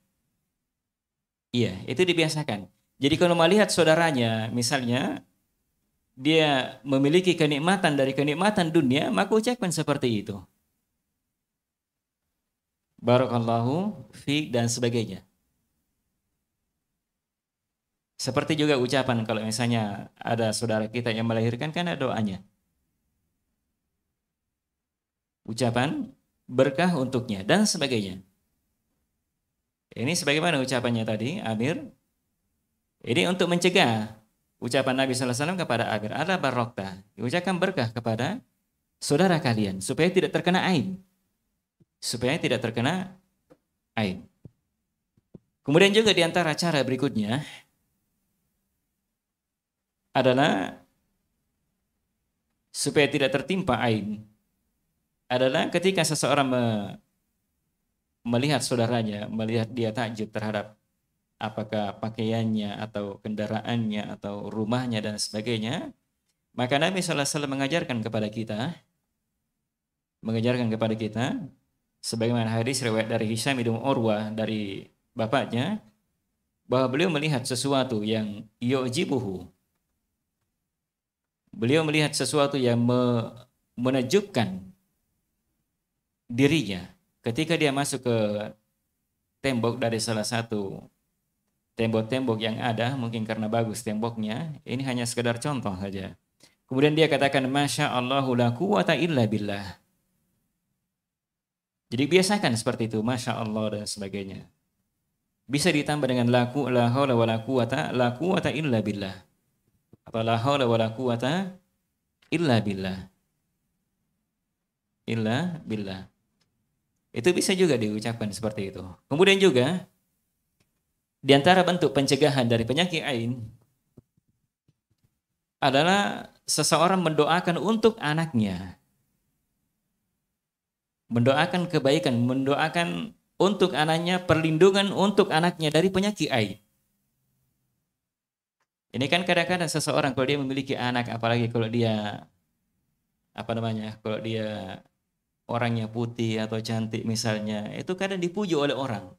A: iya itu dibiasakan jadi kalau melihat saudaranya misalnya dia memiliki kenikmatan dari kenikmatan dunia, maka ucapkan seperti itu. Barakallahu fi dan sebagainya. Seperti juga ucapan kalau misalnya ada saudara kita yang melahirkan kan ada doanya. Ucapan berkah untuknya dan sebagainya. Ini sebagaimana ucapannya tadi, Amir? Ini untuk mencegah Ucapan Nabi SAW kepada Amir, ada barokta. Ucapkan berkah kepada saudara kalian, supaya tidak terkena aib. Supaya tidak terkena aib. Kemudian juga diantara cara berikutnya adalah supaya tidak tertimpa aib adalah ketika seseorang me melihat saudaranya, melihat dia takjub terhadap apakah pakaiannya atau kendaraannya atau rumahnya dan sebagainya. Maka Nabi SAW mengajarkan kepada kita, mengajarkan kepada kita, sebagaimana hadis riwayat dari Hisham bin Urwa dari bapaknya, bahwa beliau melihat sesuatu yang yujibuhu. Beliau melihat sesuatu yang me menajubkan dirinya ketika dia masuk ke tembok dari salah satu tembok-tembok yang ada, mungkin karena bagus temboknya, ini hanya sekedar contoh saja. Kemudian dia katakan, Masya Allahu la quwata illa billah. Jadi biasakan seperti itu, Masya Allah dan sebagainya. Bisa ditambah dengan laku la haula wa la quwata, la quwata illa billah. Atau la haula wa la quwata illa billah. Illa billah. Itu bisa juga diucapkan seperti itu. Kemudian juga di antara bentuk pencegahan dari penyakit ain adalah seseorang mendoakan untuk anaknya. Mendoakan kebaikan, mendoakan untuk anaknya, perlindungan untuk anaknya dari penyakit ain. Ini kan kadang-kadang seseorang kalau dia memiliki anak, apalagi kalau dia apa namanya, kalau dia orangnya putih atau cantik misalnya, itu kadang dipuji oleh orang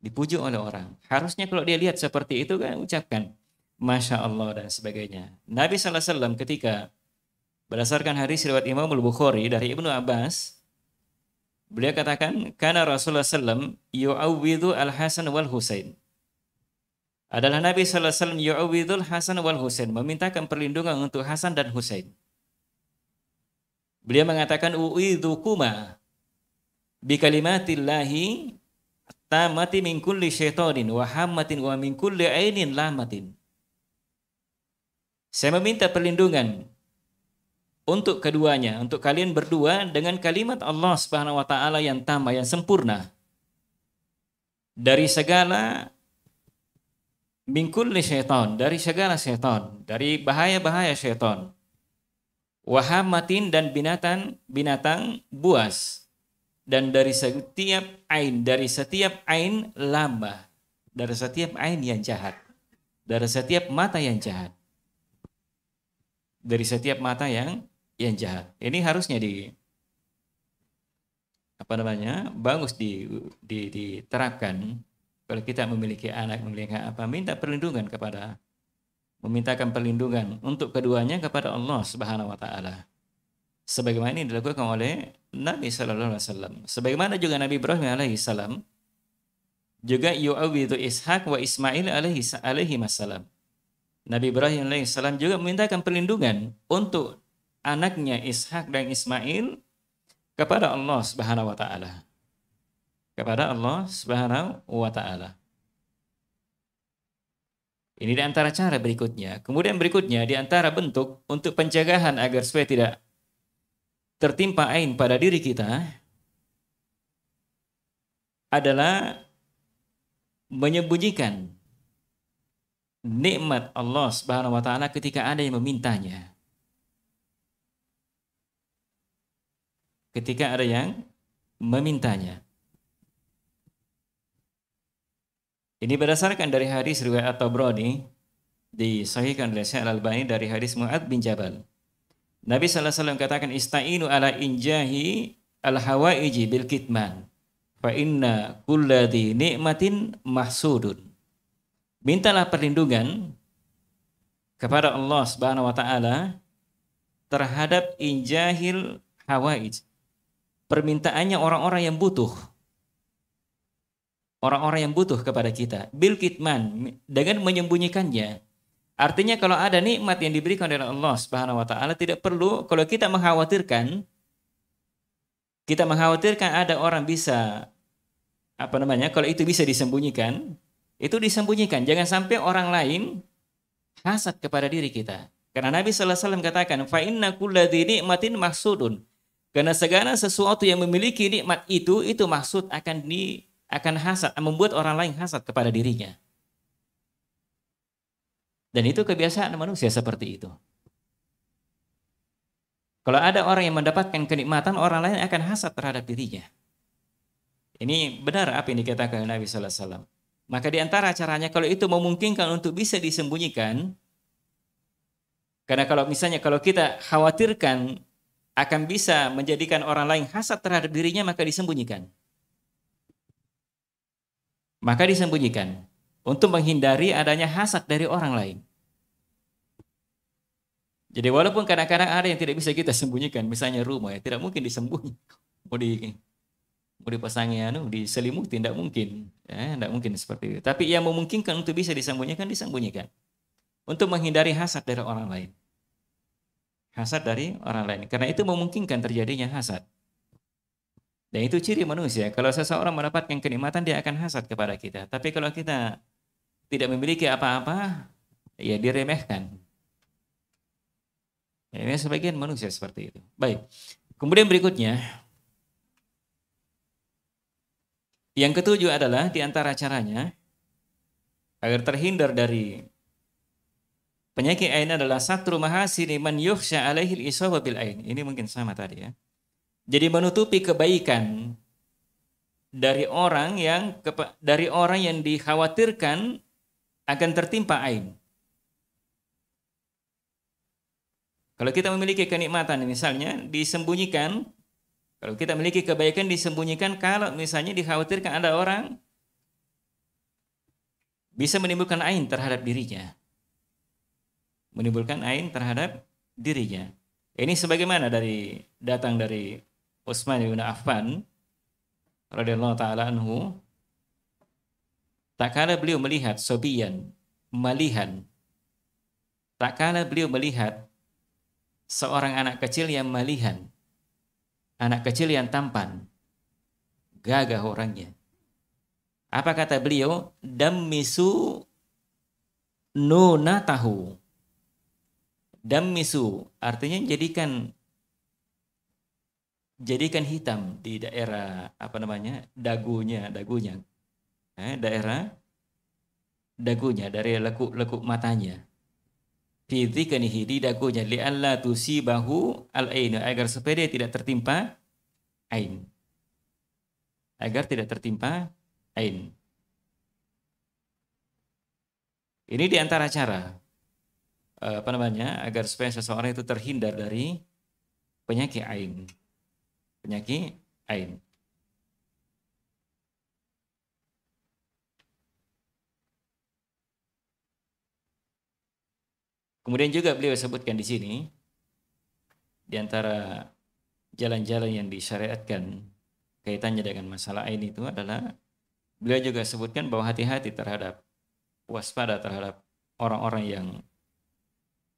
A: dipuji oleh orang. Harusnya kalau dia lihat seperti itu kan ucapkan Masya Allah dan sebagainya. Nabi SAW ketika berdasarkan hari riwayat Imam Al-Bukhari dari Ibnu Abbas, beliau katakan, karena Rasulullah SAW yu'awwidhu al-Hasan wal-Husain. Adalah Nabi SAW yu'awwidhu al-Hasan wal-Husain, memintakan perlindungan untuk Hasan dan Husain. Beliau mengatakan, kuma bi kalimatillahi tamati min kulli syaitonin wa hammatin wa min kulli ainin lamatin. Saya meminta perlindungan untuk keduanya, untuk kalian berdua dengan kalimat Allah Subhanahu wa taala yang tamah yang sempurna. Dari segala min kulli syaitan, dari segala syaitan, dari bahaya-bahaya syaitan. Wahamatin dan binatang binatang buas dan dari setiap ain dari setiap ain lama dari setiap ain yang jahat dari setiap mata yang jahat dari setiap mata yang yang jahat ini harusnya di apa namanya bagus di, di diterapkan kalau kita memiliki anak memiliki apa minta perlindungan kepada memintakan perlindungan untuk keduanya kepada Allah Subhanahu wa taala sebagaimana ini dilakukan oleh Nabi Shallallahu Alaihi Wasallam. Sebagaimana juga Nabi Ibrahim alaihi salam juga itu Ishak wa Ismail alaihi alaihi masalam. Nabi Ibrahim alaihi salam juga memintakan perlindungan untuk anaknya Ishak dan Ismail kepada Allah Subhanahu wa taala. Kepada Allah Subhanahu wa taala. Ini di antara cara berikutnya. Kemudian berikutnya di antara bentuk untuk pencegahan agar supaya tidak tertimpa ain pada diri kita adalah menyembunyikan nikmat Allah Subhanahu wa taala ketika ada yang memintanya. Ketika ada yang memintanya. Ini berdasarkan dari hadis riwayat Tabrani disahihkan oleh Syekh Al-Albani dari hadis Mu'adz bin Jabal. Nabi SAW katakan istainu ala injahi al hawaiji bil kitman fa inna kulladhi nikmatin mahsudun. Mintalah perlindungan kepada Allah Subhanahu wa taala terhadap injahil hawaij. Permintaannya orang-orang yang butuh. Orang-orang yang butuh kepada kita. Bil kitman dengan menyembunyikannya Artinya kalau ada nikmat yang diberikan oleh Allah Subhanahu wa taala tidak perlu kalau kita mengkhawatirkan kita mengkhawatirkan ada orang bisa apa namanya kalau itu bisa disembunyikan itu disembunyikan jangan sampai orang lain hasad kepada diri kita karena Nabi Sallallahu Alaihi Wasallam katakan fa inna kulladzi nikmatin maksudun karena segala sesuatu yang memiliki nikmat itu itu maksud akan di akan hasad membuat orang lain hasad kepada dirinya dan itu kebiasaan manusia seperti itu. Kalau ada orang yang mendapatkan kenikmatan, orang lain akan hasad terhadap dirinya. Ini benar apa yang dikatakan Nabi Sallallahu Alaihi Wasallam. Maka di antara caranya kalau itu memungkinkan untuk bisa disembunyikan, karena kalau misalnya kalau kita khawatirkan akan bisa menjadikan orang lain hasad terhadap dirinya, maka disembunyikan. Maka disembunyikan untuk menghindari adanya hasad dari orang lain. Jadi walaupun kadang-kadang ada yang tidak bisa kita sembunyikan, misalnya rumah ya tidak mungkin disembunyi, mau di mau dipasangi anu diselimuti tidak mungkin, ya tidak mungkin seperti itu. Tapi yang memungkinkan untuk bisa disembunyikan disembunyikan untuk menghindari hasad dari orang lain. Hasad dari orang lain. Karena itu memungkinkan terjadinya hasad. Dan itu ciri manusia. Kalau seseorang mendapatkan kenikmatan, dia akan hasad kepada kita. Tapi kalau kita tidak memiliki apa-apa, ya diremehkan. Ya, ini sebagian manusia seperti itu. Baik. Kemudian berikutnya, yang ketujuh adalah di antara caranya agar terhindar dari penyakit ain adalah satru mahasini man yukhsha alaihil iswa bil ain. Ini mungkin sama tadi ya. Jadi menutupi kebaikan dari orang yang dari orang yang dikhawatirkan akan tertimpa aib. Kalau kita memiliki kenikmatan misalnya disembunyikan, kalau kita memiliki kebaikan disembunyikan kalau misalnya dikhawatirkan ada orang bisa menimbulkan ain terhadap dirinya. Menimbulkan ain terhadap dirinya. Ini sebagaimana dari datang dari Utsman bin Affan radhiyallahu taala anhu Tak kala beliau melihat sobian, malihan. Tak kala beliau melihat seorang anak kecil yang malihan. Anak kecil yang tampan. Gagah orangnya. Apa kata beliau? Damisu nuna tahu. Damisu artinya jadikan jadikan hitam di daerah apa namanya dagunya dagunya eh, daerah dagunya dari lekuk-lekuk matanya. Fidhi kanihi di dagunya si bahu al ain agar sepeda tidak tertimpa ain. Agar tidak tertimpa ain. Ini diantara cara eh, apa namanya agar supaya seseorang itu terhindar dari penyakit ain. Penyakit ain. Kemudian juga beliau sebutkan di sini di antara jalan-jalan yang disyariatkan kaitannya dengan masalah ain itu adalah beliau juga sebutkan bahwa hati-hati terhadap waspada terhadap orang-orang yang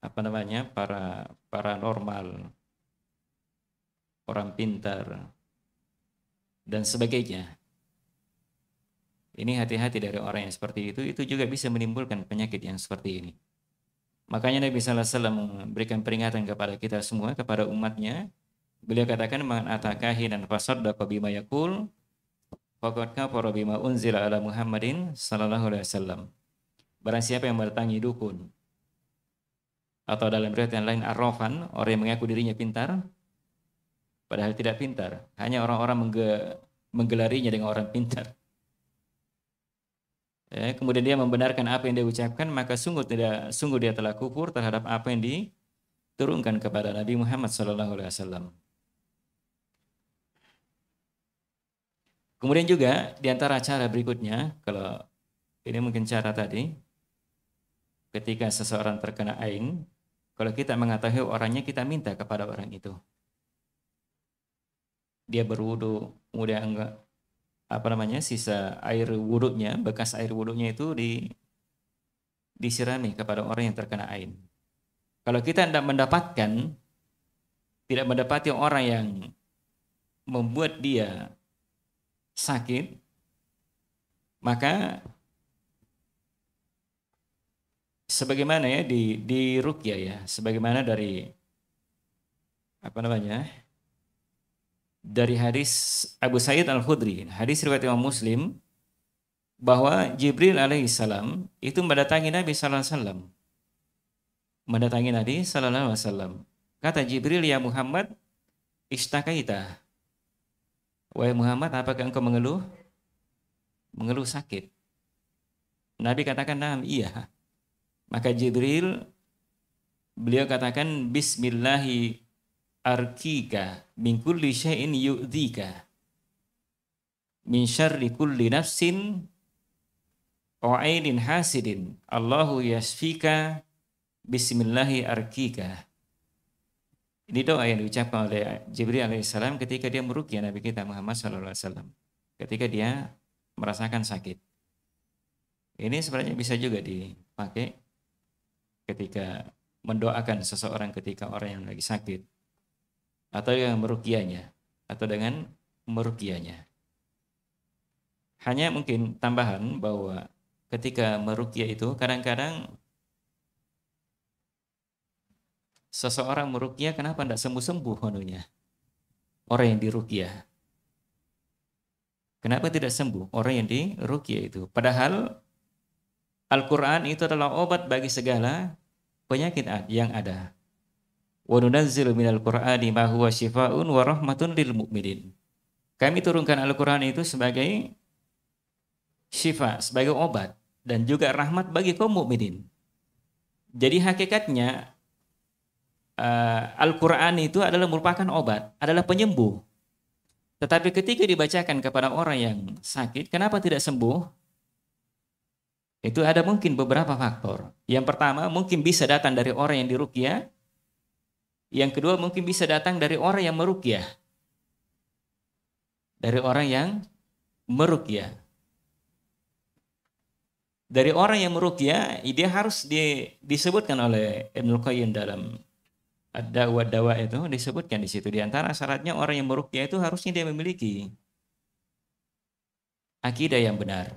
A: apa namanya para paranormal orang pintar dan sebagainya ini hati-hati dari orang yang seperti itu itu juga bisa menimbulkan penyakit yang seperti ini Makanya Nabi SAW memberikan peringatan kepada kita semua, kepada umatnya. Beliau katakan, Man atakahi dan fasaddaqa bima yakul, faqad kafara bima unzila ala Muhammadin sallallahu alaihi wasallam. Barang siapa yang bertangi dukun, atau dalam riwayat yang lain arrofan, orang yang mengaku dirinya pintar, padahal tidak pintar. Hanya orang-orang menggelarinya dengan orang pintar ya, kemudian dia membenarkan apa yang dia ucapkan maka sungguh tidak sungguh dia telah kufur terhadap apa yang diturunkan kepada Nabi Muhammad SAW. Kemudian juga di antara cara berikutnya kalau ini mungkin cara tadi ketika seseorang terkena aing kalau kita mengetahui orangnya kita minta kepada orang itu dia berwudu kemudian enggak apa namanya sisa air wudhunya bekas air wudhunya itu di disirami kepada orang yang terkena ain kalau kita tidak mendapatkan tidak mendapati orang yang membuat dia sakit maka sebagaimana ya di di rukyah ya sebagaimana dari apa namanya dari hadis Abu Said Al-Khudri, hadis riwayat Imam Muslim bahwa Jibril alaihissalam itu mendatangi Nabi sallallahu alaihi wasallam. Mendatangi Nabi sallallahu alaihi wasallam. Kata Jibril, "Ya Muhammad, istakaita." Wahai Muhammad, apakah engkau mengeluh? Mengeluh sakit. Nabi katakan, "Nah, iya." Maka Jibril beliau katakan bismillahi arkika min kulli syai'in yu'dhika min syarri kulli nafsin wa'ainin hasidin Allahu yasfika bismillahi arkika ini doa yang diucapkan oleh Jibril alaihissalam ketika dia merukia Nabi kita Muhammad Sallallahu Alaihi Wasallam. ketika dia merasakan sakit ini sebenarnya bisa juga dipakai ketika mendoakan seseorang ketika orang yang lagi sakit atau dengan merukianya atau dengan merukianya. Hanya mungkin tambahan bahwa ketika merukia itu kadang-kadang seseorang merukia kenapa tidak sembuh-sembuh manunya orang yang dirukia kenapa tidak sembuh orang yang dirukia itu padahal Al-Quran itu adalah obat bagi segala penyakit yang ada wa nunazzilu minal qur'ani ma huwa syifaa'un wa rahmatun lil mu'minin. Kami turunkan Al-Qur'an itu sebagai syifa, sebagai obat dan juga rahmat bagi kaum mukminin. Jadi hakikatnya uh, Al-Qur'an itu adalah merupakan obat, adalah penyembuh. Tetapi ketika dibacakan kepada orang yang sakit, kenapa tidak sembuh? Itu ada mungkin beberapa faktor. Yang pertama, mungkin bisa datang dari orang yang dirukia yang kedua mungkin bisa datang dari orang yang merukyah. Dari orang yang merukyah. Dari orang yang merukyah, dia harus di, disebutkan oleh Ibnu Qayyim dalam dakwah dakwah itu disebutkan di situ di antara syaratnya orang yang merukyah itu harusnya dia memiliki akidah yang benar.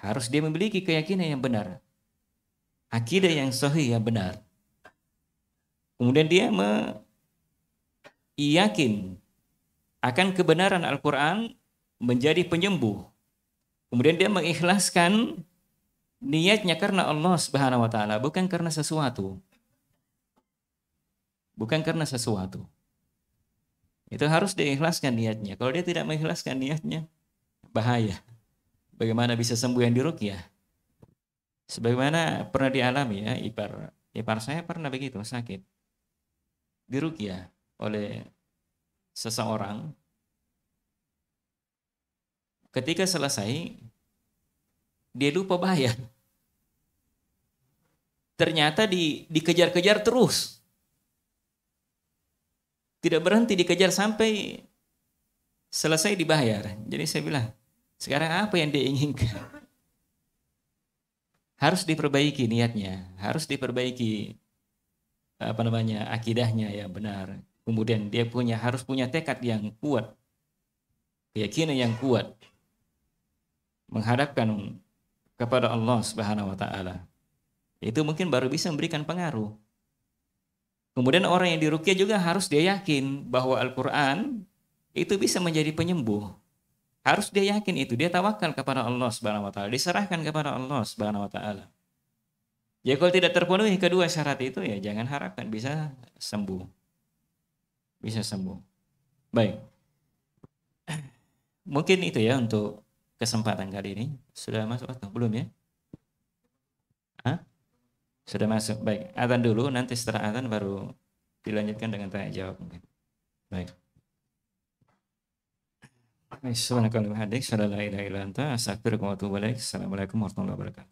A: Harus dia memiliki keyakinan yang benar. Akidah yang sahih yang benar Kemudian dia me akan kebenaran Al-Quran menjadi penyembuh. Kemudian dia mengikhlaskan niatnya karena Allah Subhanahu wa taala, bukan karena sesuatu. Bukan karena sesuatu. Itu harus diikhlaskan niatnya. Kalau dia tidak mengikhlaskan niatnya, bahaya. Bagaimana bisa sembuh yang ya? Sebagaimana pernah dialami ya, ipar ipar saya pernah begitu sakit dirukia oleh seseorang ketika selesai dia lupa bayar ternyata di, dikejar-kejar terus tidak berhenti dikejar sampai selesai dibayar. Jadi saya bilang, sekarang apa yang dia inginkan? Harus diperbaiki niatnya, harus diperbaiki apa namanya akidahnya yang benar kemudian dia punya harus punya tekad yang kuat keyakinan yang kuat menghadapkan kepada Allah Subhanahu wa taala itu mungkin baru bisa memberikan pengaruh kemudian orang yang dirukyah juga harus dia yakin bahwa Al-Qur'an itu bisa menjadi penyembuh harus dia yakin itu dia tawakal kepada Allah Subhanahu wa taala diserahkan kepada Allah Subhanahu wa taala Ya kalau tidak terpenuhi kedua syarat itu ya jangan harapkan bisa sembuh. Bisa sembuh. Baik. Mungkin itu ya untuk kesempatan kali ini. Sudah masuk atau belum ya? Hah? Sudah masuk. Baik, atan dulu nanti setelah atan baru dilanjutkan dengan tanya jawab mungkin. Baik. Assalamualaikum warahmatullahi wabarakatuh. Assalamualaikum warahmatullahi
B: wabarakatuh.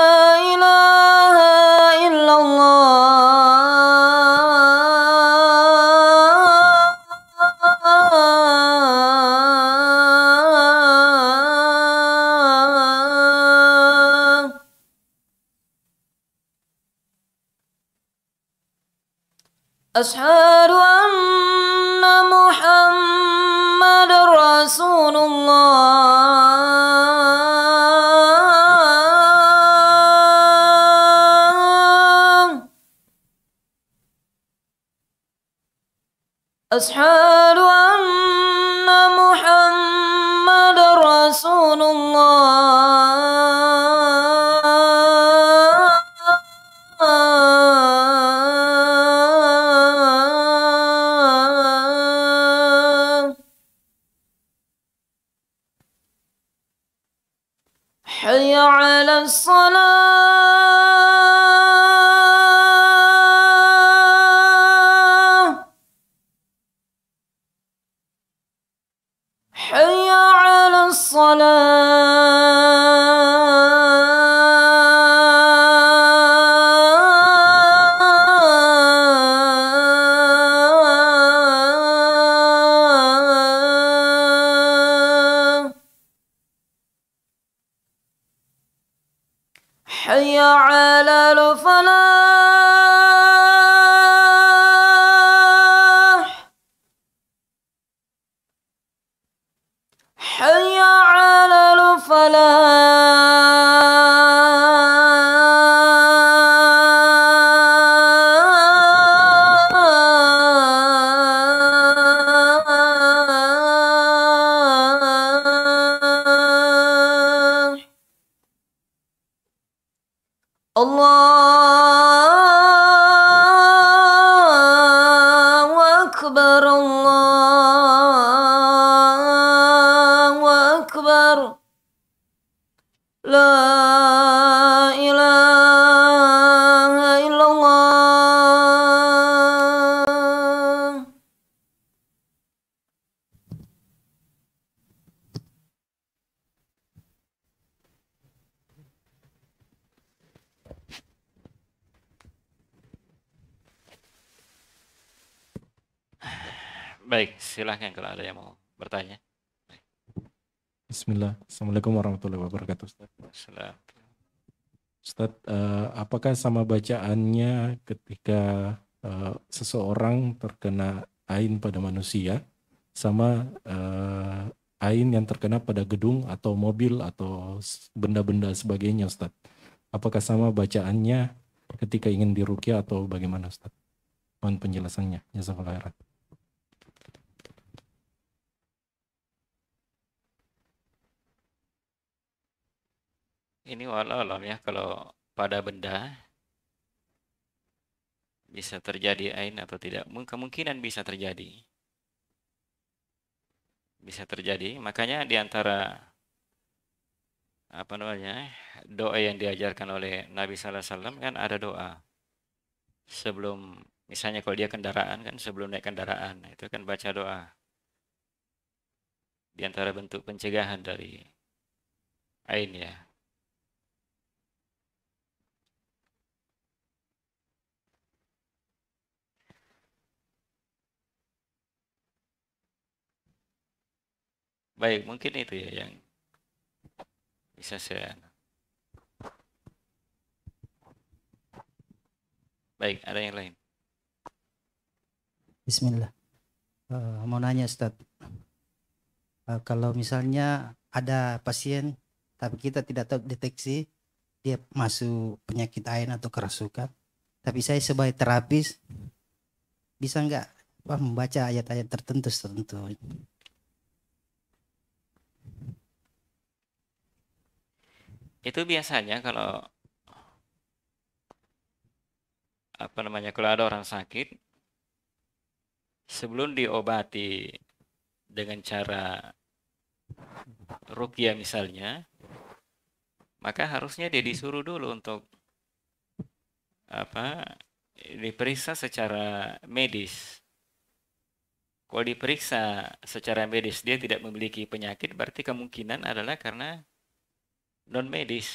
A: Baik, silahkan kalau ada yang mau bertanya. Bismillah. Assalamualaikum warahmatullahi wabarakatuh. Ustaz. Ustaz, uh, apakah sama bacaannya ketika uh, seseorang terkena ain pada manusia sama uh, ain yang terkena pada gedung atau mobil atau benda-benda sebagainya Ustaz? Apakah sama bacaannya ketika ingin dirukia atau bagaimana Ustaz? Mohon penjelasannya. Jazakallah khairan. ini walau alam ya kalau pada benda bisa terjadi ain atau tidak kemungkinan bisa terjadi bisa terjadi makanya diantara apa namanya doa yang diajarkan oleh Nabi Sallallahu Alaihi Wasallam kan ada doa sebelum misalnya kalau dia kendaraan kan sebelum naik kendaraan nah itu kan baca doa diantara bentuk pencegahan dari ain ya Baik, mungkin itu ya yang bisa saya. Baik, ada yang lain.
B: Bismillah. Uh, mau nanya
A: Ustaz. Uh, eh, kalau misalnya ada pasien tapi kita tidak tahu deteksi dia masuk penyakit lain atau kerasukan, tapi saya sebagai terapis bisa nggak membaca ayat-ayat tertentu tertentu itu biasanya kalau apa namanya kalau ada orang sakit sebelum diobati dengan cara rukia misalnya maka harusnya dia disuruh dulu untuk apa diperiksa secara medis kalau diperiksa secara medis dia tidak memiliki penyakit berarti kemungkinan adalah karena non medis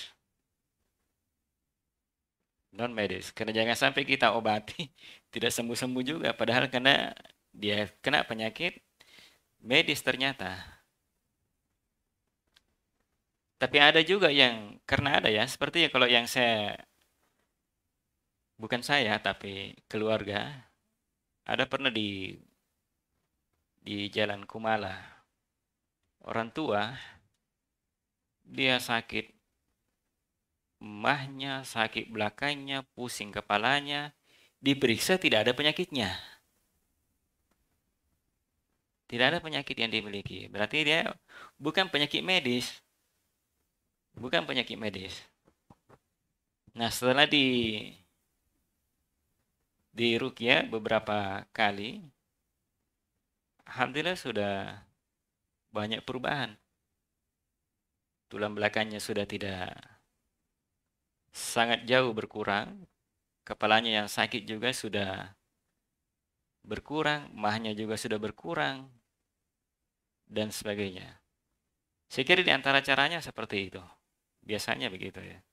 A: non medis karena jangan sampai kita obati tidak sembuh sembuh juga padahal karena dia kena penyakit medis ternyata tapi ada juga yang karena ada ya seperti ya kalau yang saya bukan saya tapi keluarga ada pernah di di Jalan Kumala orang tua dia sakit mahnya, sakit belakangnya, pusing kepalanya, diperiksa tidak ada penyakitnya. Tidak ada penyakit yang dimiliki. Berarti dia bukan penyakit medis. Bukan penyakit medis. Nah, setelah di di Rukia ya beberapa kali, alhamdulillah sudah banyak perubahan tulang belakangnya sudah tidak sangat jauh berkurang, kepalanya yang sakit juga sudah berkurang, mahnya juga sudah berkurang, dan sebagainya. Saya kira di antara caranya seperti itu. Biasanya begitu ya.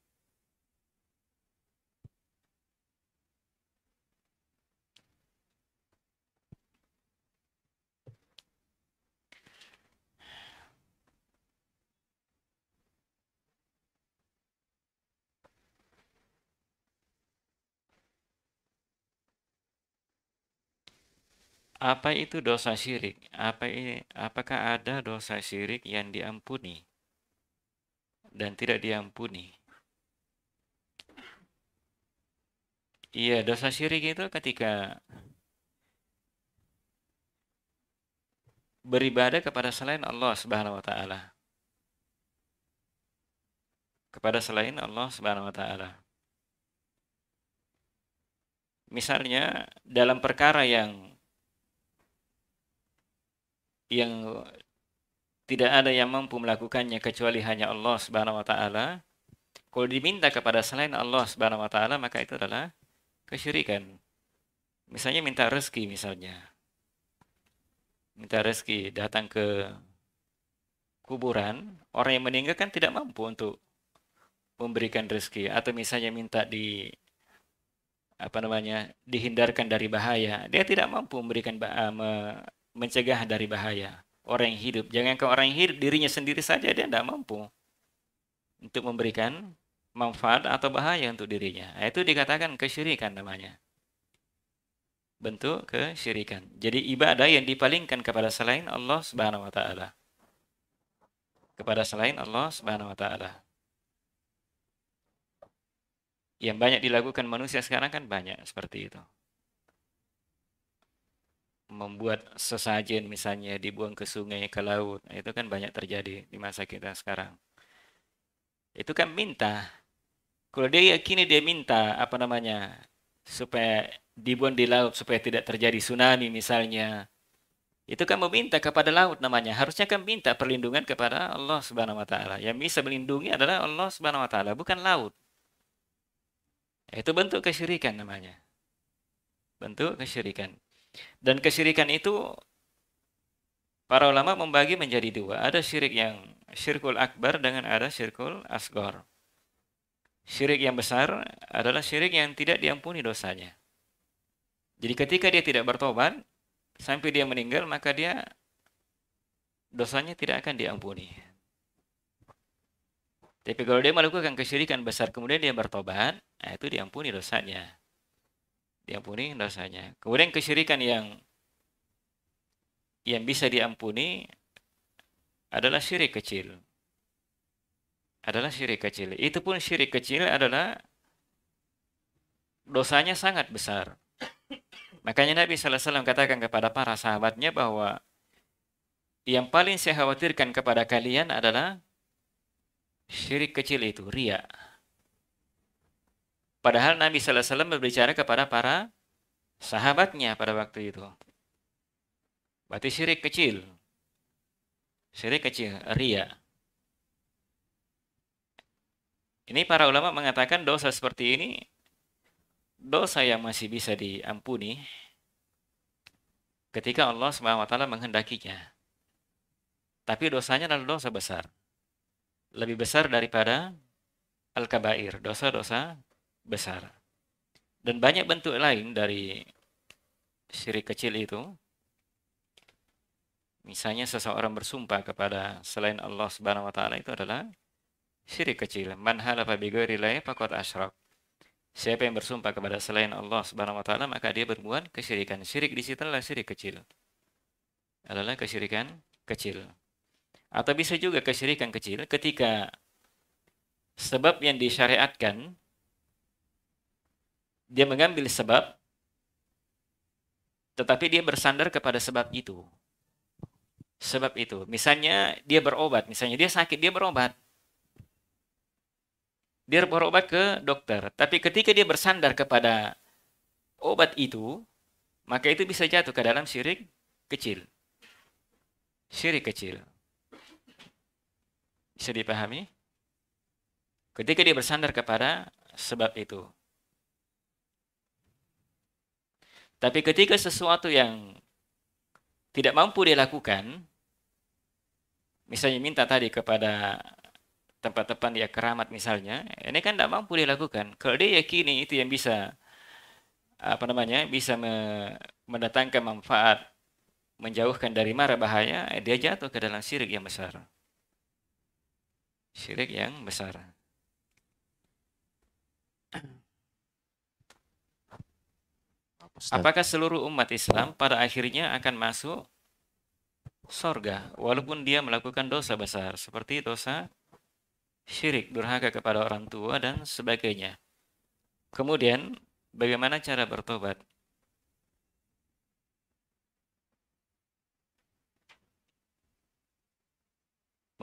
A: Apa itu dosa syirik? Apa ini? Apakah ada dosa syirik yang diampuni dan tidak diampuni? Iya, dosa syirik itu ketika beribadah kepada selain Allah Subhanahu wa taala. Kepada selain Allah Subhanahu wa taala misalnya dalam perkara yang yang tidak ada yang mampu melakukannya kecuali hanya Allah Subhanahu wa taala. Kalau diminta kepada selain Allah Subhanahu wa taala maka itu adalah kesyirikan. Misalnya minta rezeki misalnya. Minta rezeki datang ke kuburan, orang yang meninggal kan tidak mampu untuk memberikan rezeki atau misalnya minta di apa namanya dihindarkan dari bahaya dia tidak mampu memberikan mencegah dari bahaya orang yang hidup. Jangan ke orang yang hidup dirinya sendiri saja dia tidak mampu untuk memberikan manfaat atau bahaya untuk dirinya. Nah, itu dikatakan kesyirikan namanya. Bentuk kesyirikan. Jadi ibadah yang dipalingkan kepada selain Allah Subhanahu wa taala. Kepada selain Allah Subhanahu wa taala. Yang banyak dilakukan manusia sekarang kan banyak seperti itu membuat sesajen misalnya dibuang ke sungai ke laut nah, itu kan banyak terjadi di masa kita sekarang itu kan minta kalau dia yakini dia minta apa namanya supaya dibuang di laut supaya tidak terjadi tsunami misalnya itu kan meminta kepada laut namanya harusnya kan minta perlindungan kepada Allah Subhanahu wa taala yang bisa melindungi adalah Allah Subhanahu wa taala bukan laut itu bentuk kesyirikan namanya bentuk kesyirikan dan kesyirikan itu para ulama membagi menjadi dua. Ada syirik yang syirkul akbar dengan ada syirkul asgor. Syirik yang besar adalah syirik yang tidak diampuni dosanya. Jadi ketika dia tidak bertobat sampai dia meninggal maka dia dosanya tidak akan diampuni. Tapi kalau dia melakukan kesyirikan besar kemudian dia bertobat, nah itu diampuni dosanya diampuni dosanya. Kemudian kesyirikan yang yang bisa diampuni adalah syirik kecil. Adalah syirik kecil. Itu pun syirik kecil adalah dosanya sangat besar. Makanya Nabi SAW katakan kepada para sahabatnya bahwa yang paling saya khawatirkan kepada kalian adalah syirik kecil itu, riya' Padahal Nabi Sallallahu Alaihi Wasallam berbicara kepada para sahabatnya pada waktu itu. Berarti syirik kecil. Syirik kecil, ria. Ini para ulama mengatakan dosa seperti ini dosa yang masih bisa diampuni ketika Allah SWT menghendakinya. Tapi dosanya adalah dosa besar. Lebih besar daripada Al-Kabair, dosa-dosa besar. Dan banyak bentuk lain dari syirik kecil itu. Misalnya seseorang bersumpah kepada selain Allah Subhanahu wa taala itu adalah syirik kecil. Man halafa bi ghairi faqad asyrak. Siapa yang bersumpah kepada selain Allah Subhanahu wa taala maka dia berbuat kesyirikan. Syirik di situ adalah syirik kecil. Adalah kesyirikan kecil. Atau bisa juga kesyirikan kecil ketika sebab yang disyariatkan dia mengambil sebab, tetapi dia bersandar kepada sebab itu. Sebab itu, misalnya dia berobat, misalnya dia sakit, dia berobat. Dia berobat ke dokter, tapi ketika dia bersandar kepada obat itu, maka itu bisa jatuh ke dalam syirik kecil. Syirik kecil. Bisa dipahami? Ketika dia bersandar kepada sebab itu. Tapi ketika sesuatu yang tidak mampu dia lakukan, misalnya minta tadi kepada tempat-tempat dia keramat misalnya, ini kan tidak mampu dia lakukan. Kalau dia yakini itu yang bisa apa namanya bisa me, mendatangkan manfaat, menjauhkan dari mara bahaya, dia jatuh ke dalam syirik yang besar. Syirik yang besar. Ustaz. Apakah seluruh umat Islam pada akhirnya akan masuk sorga walaupun dia melakukan dosa besar seperti dosa syirik, durhaka kepada orang tua dan sebagainya. Kemudian bagaimana cara bertobat?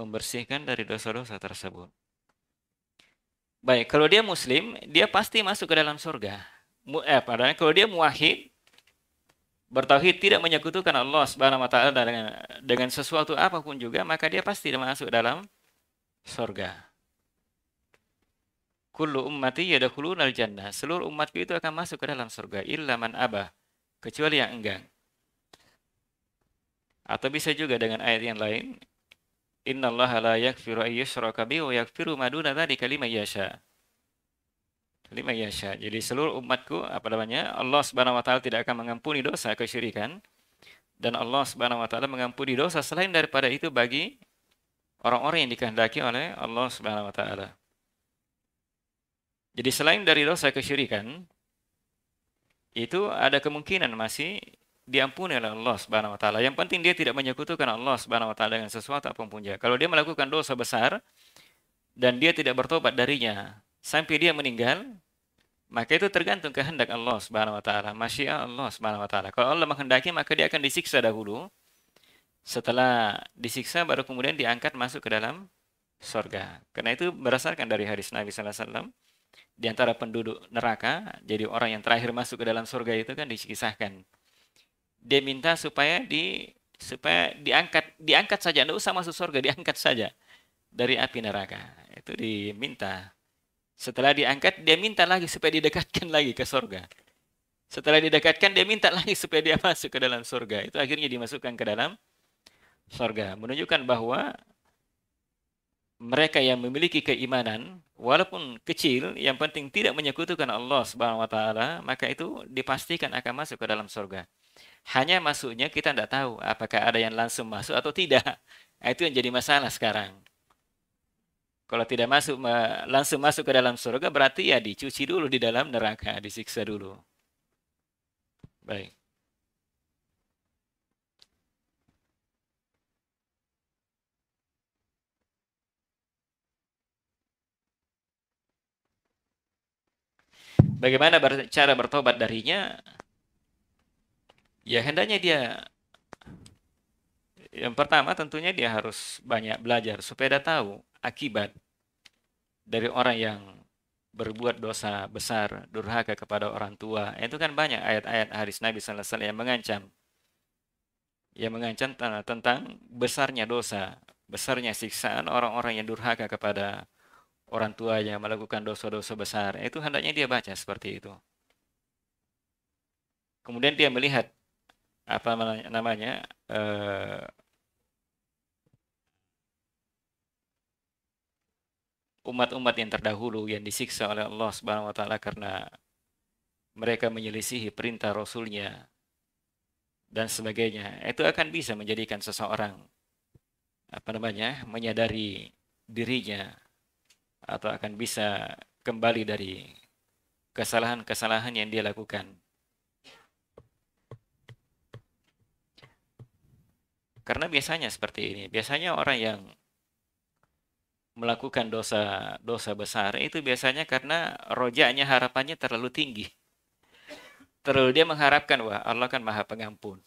A: Membersihkan dari dosa-dosa tersebut. Baik, kalau dia muslim, dia pasti masuk ke dalam surga eh padahal kalau dia muwahhid bertauhid tidak menyekutukan Allah Subhanahu wa taala dengan dengan sesuatu apapun juga maka dia pasti masuk dalam surga. Kullu ummati yadkhuluna al-jannah. Seluruh umatku itu akan masuk ke dalam surga illa man abah kecuali yang enggan. Atau bisa juga dengan ayat yang lain Inna Allah la yakfiru ayyushraka bihi wa yakfiru ma duna dzalika liman yasha lima yasha. Jadi seluruh umatku apa namanya Allah Subhanahu wa taala tidak akan mengampuni dosa kesyirikan dan Allah Subhanahu wa taala mengampuni dosa selain daripada itu bagi orang-orang yang dikehendaki oleh Allah Subhanahu wa taala. Jadi selain dari dosa kesyirikan itu ada kemungkinan masih diampuni oleh Allah Subhanahu wa taala. Yang penting dia tidak menyekutukan Allah Subhanahu wa taala dengan sesuatu apapun dia. Kalau dia melakukan dosa besar dan dia tidak bertobat darinya, sampai dia meninggal, maka itu tergantung kehendak Allah Subhanahu wa taala, masya Allah Subhanahu wa taala. Kalau Allah menghendaki maka dia akan disiksa dahulu. Setelah disiksa baru kemudian diangkat masuk ke dalam surga. Karena itu berdasarkan dari hadis Nabi sallallahu alaihi wasallam di antara penduduk neraka, jadi orang yang terakhir masuk ke dalam surga itu kan dikisahkan. Dia minta supaya di supaya diangkat diangkat saja, tidak usah masuk surga, diangkat saja dari api neraka. Itu diminta setelah diangkat, dia minta lagi supaya didekatkan lagi ke surga. Setelah didekatkan, dia minta lagi supaya dia masuk ke dalam surga. Itu akhirnya dimasukkan ke dalam surga. Menunjukkan bahwa mereka yang memiliki keimanan, walaupun kecil, yang penting tidak menyekutukan Allah Subhanahu wa taala, maka itu dipastikan akan masuk ke dalam surga. Hanya masuknya kita tidak tahu apakah ada yang langsung masuk atau tidak. Itu yang jadi masalah sekarang. Kalau tidak masuk langsung masuk ke dalam surga berarti ya dicuci dulu di dalam neraka, disiksa dulu. Baik. Bagaimana cara bertobat darinya? Ya hendaknya dia yang pertama tentunya dia harus banyak belajar supaya dia tahu akibat dari orang yang berbuat dosa besar, durhaka kepada orang tua. Itu kan banyak ayat-ayat hadis Nabi sallallahu alaihi yang mengancam yang mengancam tentang besarnya dosa, besarnya siksaan orang-orang yang durhaka kepada orang tua yang melakukan dosa-dosa besar. Itu hendaknya dia baca seperti itu. Kemudian dia melihat apa namanya eh, umat-umat yang terdahulu yang disiksa oleh Allah Subhanahu wa taala karena mereka menyelisihi perintah rasulnya dan sebagainya itu akan bisa menjadikan seseorang apa namanya menyadari dirinya atau akan bisa kembali dari kesalahan-kesalahan yang dia lakukan karena biasanya seperti ini biasanya orang yang melakukan dosa dosa besar itu biasanya karena rojaknya harapannya terlalu tinggi. Terlalu dia mengharapkan wah Allah kan maha pengampun.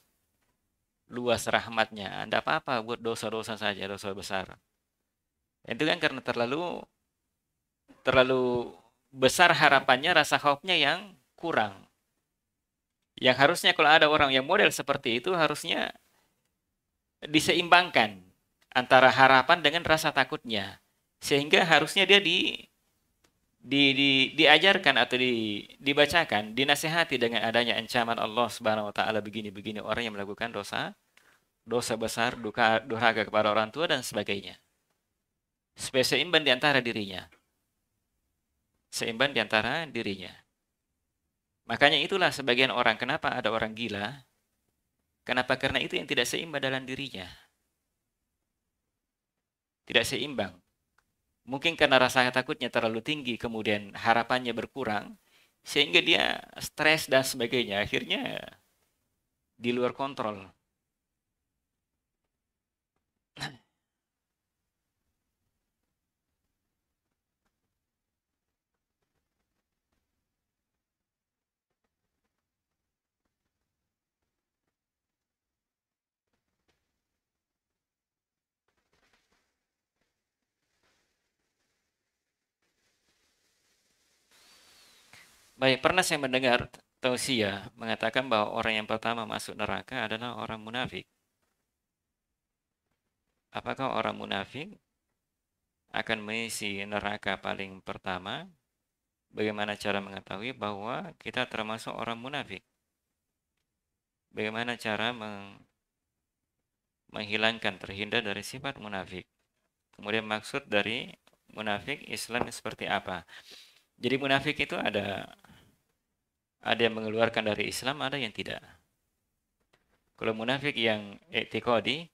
A: Luas rahmatnya. Tidak apa-apa buat dosa-dosa saja, dosa besar. Itu kan karena terlalu terlalu besar harapannya, rasa khaufnya yang kurang. Yang harusnya kalau ada orang yang model seperti itu harusnya diseimbangkan antara harapan dengan rasa takutnya sehingga harusnya dia di di, di diajarkan atau di, dibacakan, dinasehati dengan adanya ancaman Allah Subhanahu wa taala begini-begini orang yang melakukan dosa dosa besar, duka durhaka kepada orang tua dan sebagainya. Supaya seimbang di antara dirinya. Seimbang di antara dirinya. Makanya itulah sebagian orang kenapa ada orang gila? Kenapa? Karena itu yang tidak seimbang dalam dirinya. Tidak seimbang. Mungkin karena rasa takutnya terlalu tinggi, kemudian harapannya berkurang, sehingga dia stres dan sebagainya. Akhirnya di luar kontrol. Baik, pernah saya mendengar tausiah mengatakan bahwa orang yang pertama masuk neraka adalah orang munafik. Apakah orang munafik akan mengisi neraka paling pertama? Bagaimana cara mengetahui bahwa kita termasuk orang munafik? Bagaimana cara meng menghilangkan terhindar dari sifat munafik. Kemudian maksud dari munafik Islam seperti apa? Jadi munafik itu ada ada yang mengeluarkan dari Islam, ada yang tidak. Kalau munafik yang etikodi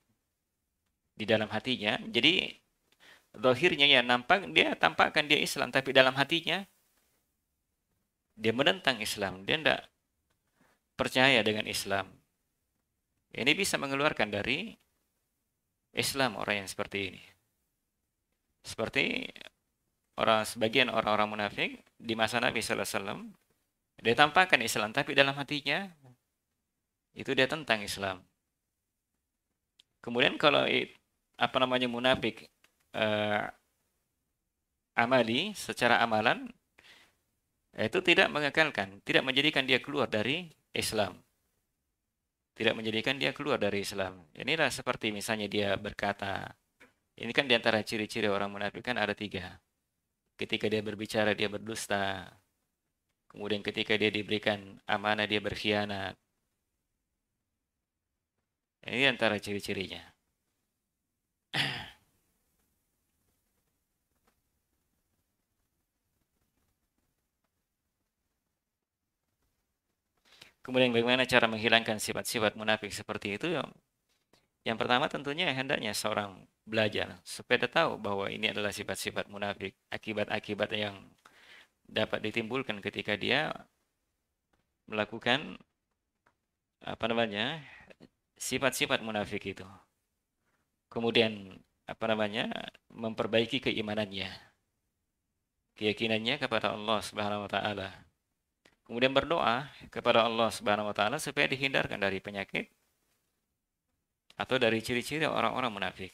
A: di dalam hatinya, jadi zahirnya ya nampak dia tampakkan dia Islam, tapi dalam hatinya dia menentang Islam, dia tidak percaya dengan Islam. Ini bisa mengeluarkan dari Islam orang yang seperti ini. Seperti orang sebagian orang-orang munafik di masa Nabi Sallallahu Alaihi Wasallam dia tampakkan Islam, tapi dalam hatinya itu dia tentang Islam. Kemudian kalau apa namanya munafik eh, amali secara amalan itu tidak mengekalkan, tidak menjadikan dia keluar dari Islam. Tidak menjadikan dia keluar dari Islam. Inilah seperti misalnya dia berkata, ini kan diantara ciri-ciri orang munafik kan ada tiga. Ketika dia berbicara dia berdusta, Kemudian ketika dia diberikan amanah dia berkhianat. Nah, ini antara ciri-cirinya. Kemudian bagaimana cara menghilangkan sifat-sifat munafik seperti itu? Ya, yang pertama tentunya hendaknya seorang belajar supaya dia tahu bahwa ini adalah sifat-sifat munafik, akibat-akibat yang dapat ditimbulkan ketika dia melakukan apa namanya sifat-sifat munafik itu kemudian apa namanya memperbaiki keimanannya keyakinannya kepada Allah Subhanahu wa taala kemudian berdoa kepada Allah Subhanahu wa taala supaya dihindarkan dari penyakit atau dari ciri-ciri orang-orang munafik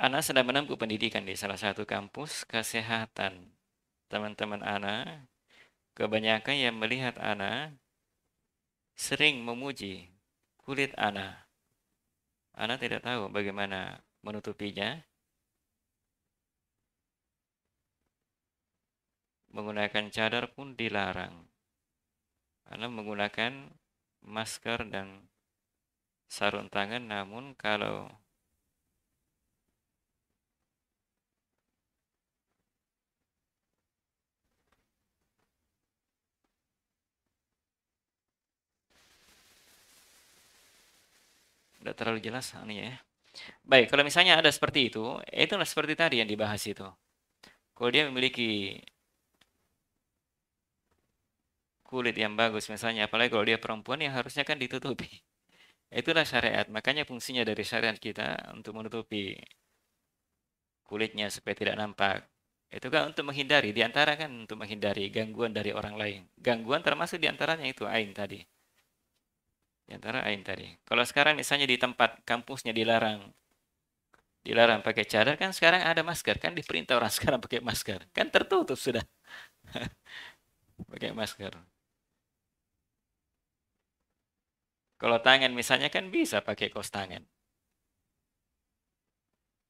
A: Ana sedang menempuh pendidikan di salah satu kampus kesehatan. Teman-teman Ana, kebanyakan yang melihat Ana sering memuji kulit Ana. Ana tidak tahu bagaimana menutupinya. Menggunakan cadar pun dilarang. Ana menggunakan masker dan sarung tangan, namun kalau Tidak terlalu jelas ini ya. Baik, kalau misalnya ada seperti itu, ya itu seperti tadi yang dibahas itu. Kalau dia memiliki kulit yang bagus misalnya, apalagi kalau dia perempuan yang harusnya kan ditutupi. Ya itulah syariat. Makanya fungsinya dari syariat kita untuk menutupi kulitnya supaya tidak nampak. Itu kan untuk menghindari, diantara kan untuk menghindari gangguan dari orang lain. Gangguan termasuk diantaranya itu ain tadi. Di antara ain tadi. Kalau sekarang misalnya di tempat kampusnya dilarang dilarang pakai cadar kan sekarang ada masker kan diperintah orang sekarang pakai masker kan tertutup sudah pakai masker kalau tangan misalnya kan bisa pakai kos tangan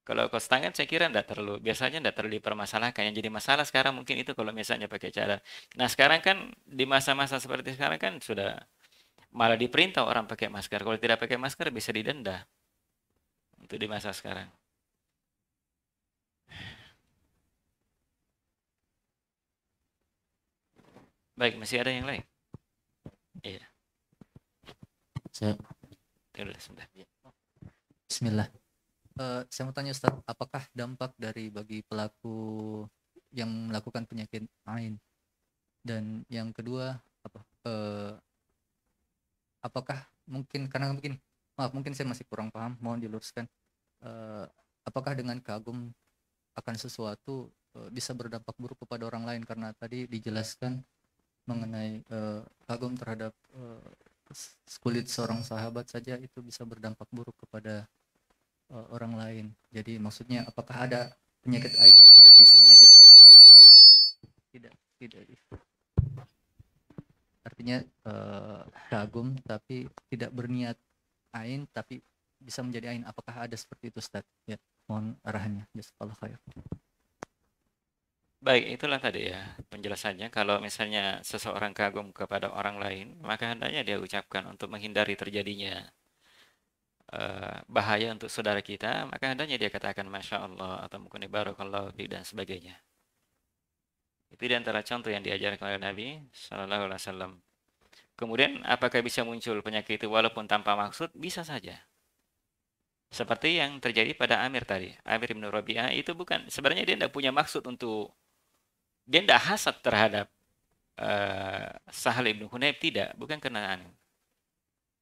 A: kalau kos tangan saya kira tidak terlalu biasanya tidak terlalu dipermasalahkan yang jadi masalah sekarang mungkin itu kalau misalnya pakai cadar nah sekarang kan di masa-masa seperti sekarang kan sudah malah diperintah orang pakai masker. Kalau tidak pakai masker bisa didenda. untuk di masa sekarang. Baik, masih ada yang lain? Iya. Saya Tunggu ya sudah. Iya.
B: Bismillah. Uh, saya
A: mau tanya Ustaz, apakah dampak dari bagi pelaku yang melakukan penyakit lain? Dan yang kedua, apa uh, apakah mungkin karena mungkin maaf mungkin saya masih kurang paham mohon diluruskan uh, eh, apakah dengan kagum akan sesuatu uh, bisa berdampak buruk kepada orang lain karena tadi dijelaskan mengenai uh, kagum terhadap uh, kulit seorang sahabat saja itu bisa berdampak buruk kepada uh, orang lain jadi maksudnya apakah ada penyakit lain yang tidak disengaja
B: tidak tidak
A: artinya uh, kagum tapi tidak berniat ain tapi bisa menjadi ain apakah ada seperti itu Ustaz ya mohon arahannya jazakallahu khair Baik, itulah tadi ya penjelasannya. Kalau misalnya seseorang kagum kepada orang lain, maka hendaknya dia ucapkan untuk menghindari terjadinya eh, bahaya untuk saudara kita, maka hendaknya dia katakan Masya Allah atau mungkin Barakallahu dan sebagainya. Itu di antara contoh yang diajarkan oleh Nabi Shallallahu Alaihi Wasallam. Kemudian apakah bisa muncul penyakit itu walaupun tanpa maksud? Bisa saja. Seperti yang terjadi pada Amir tadi. Amir bin Rabi'ah itu bukan sebenarnya dia tidak punya maksud untuk dia tidak hasad terhadap uh, Sahal ibnu Hunayb tidak, bukan karena anu.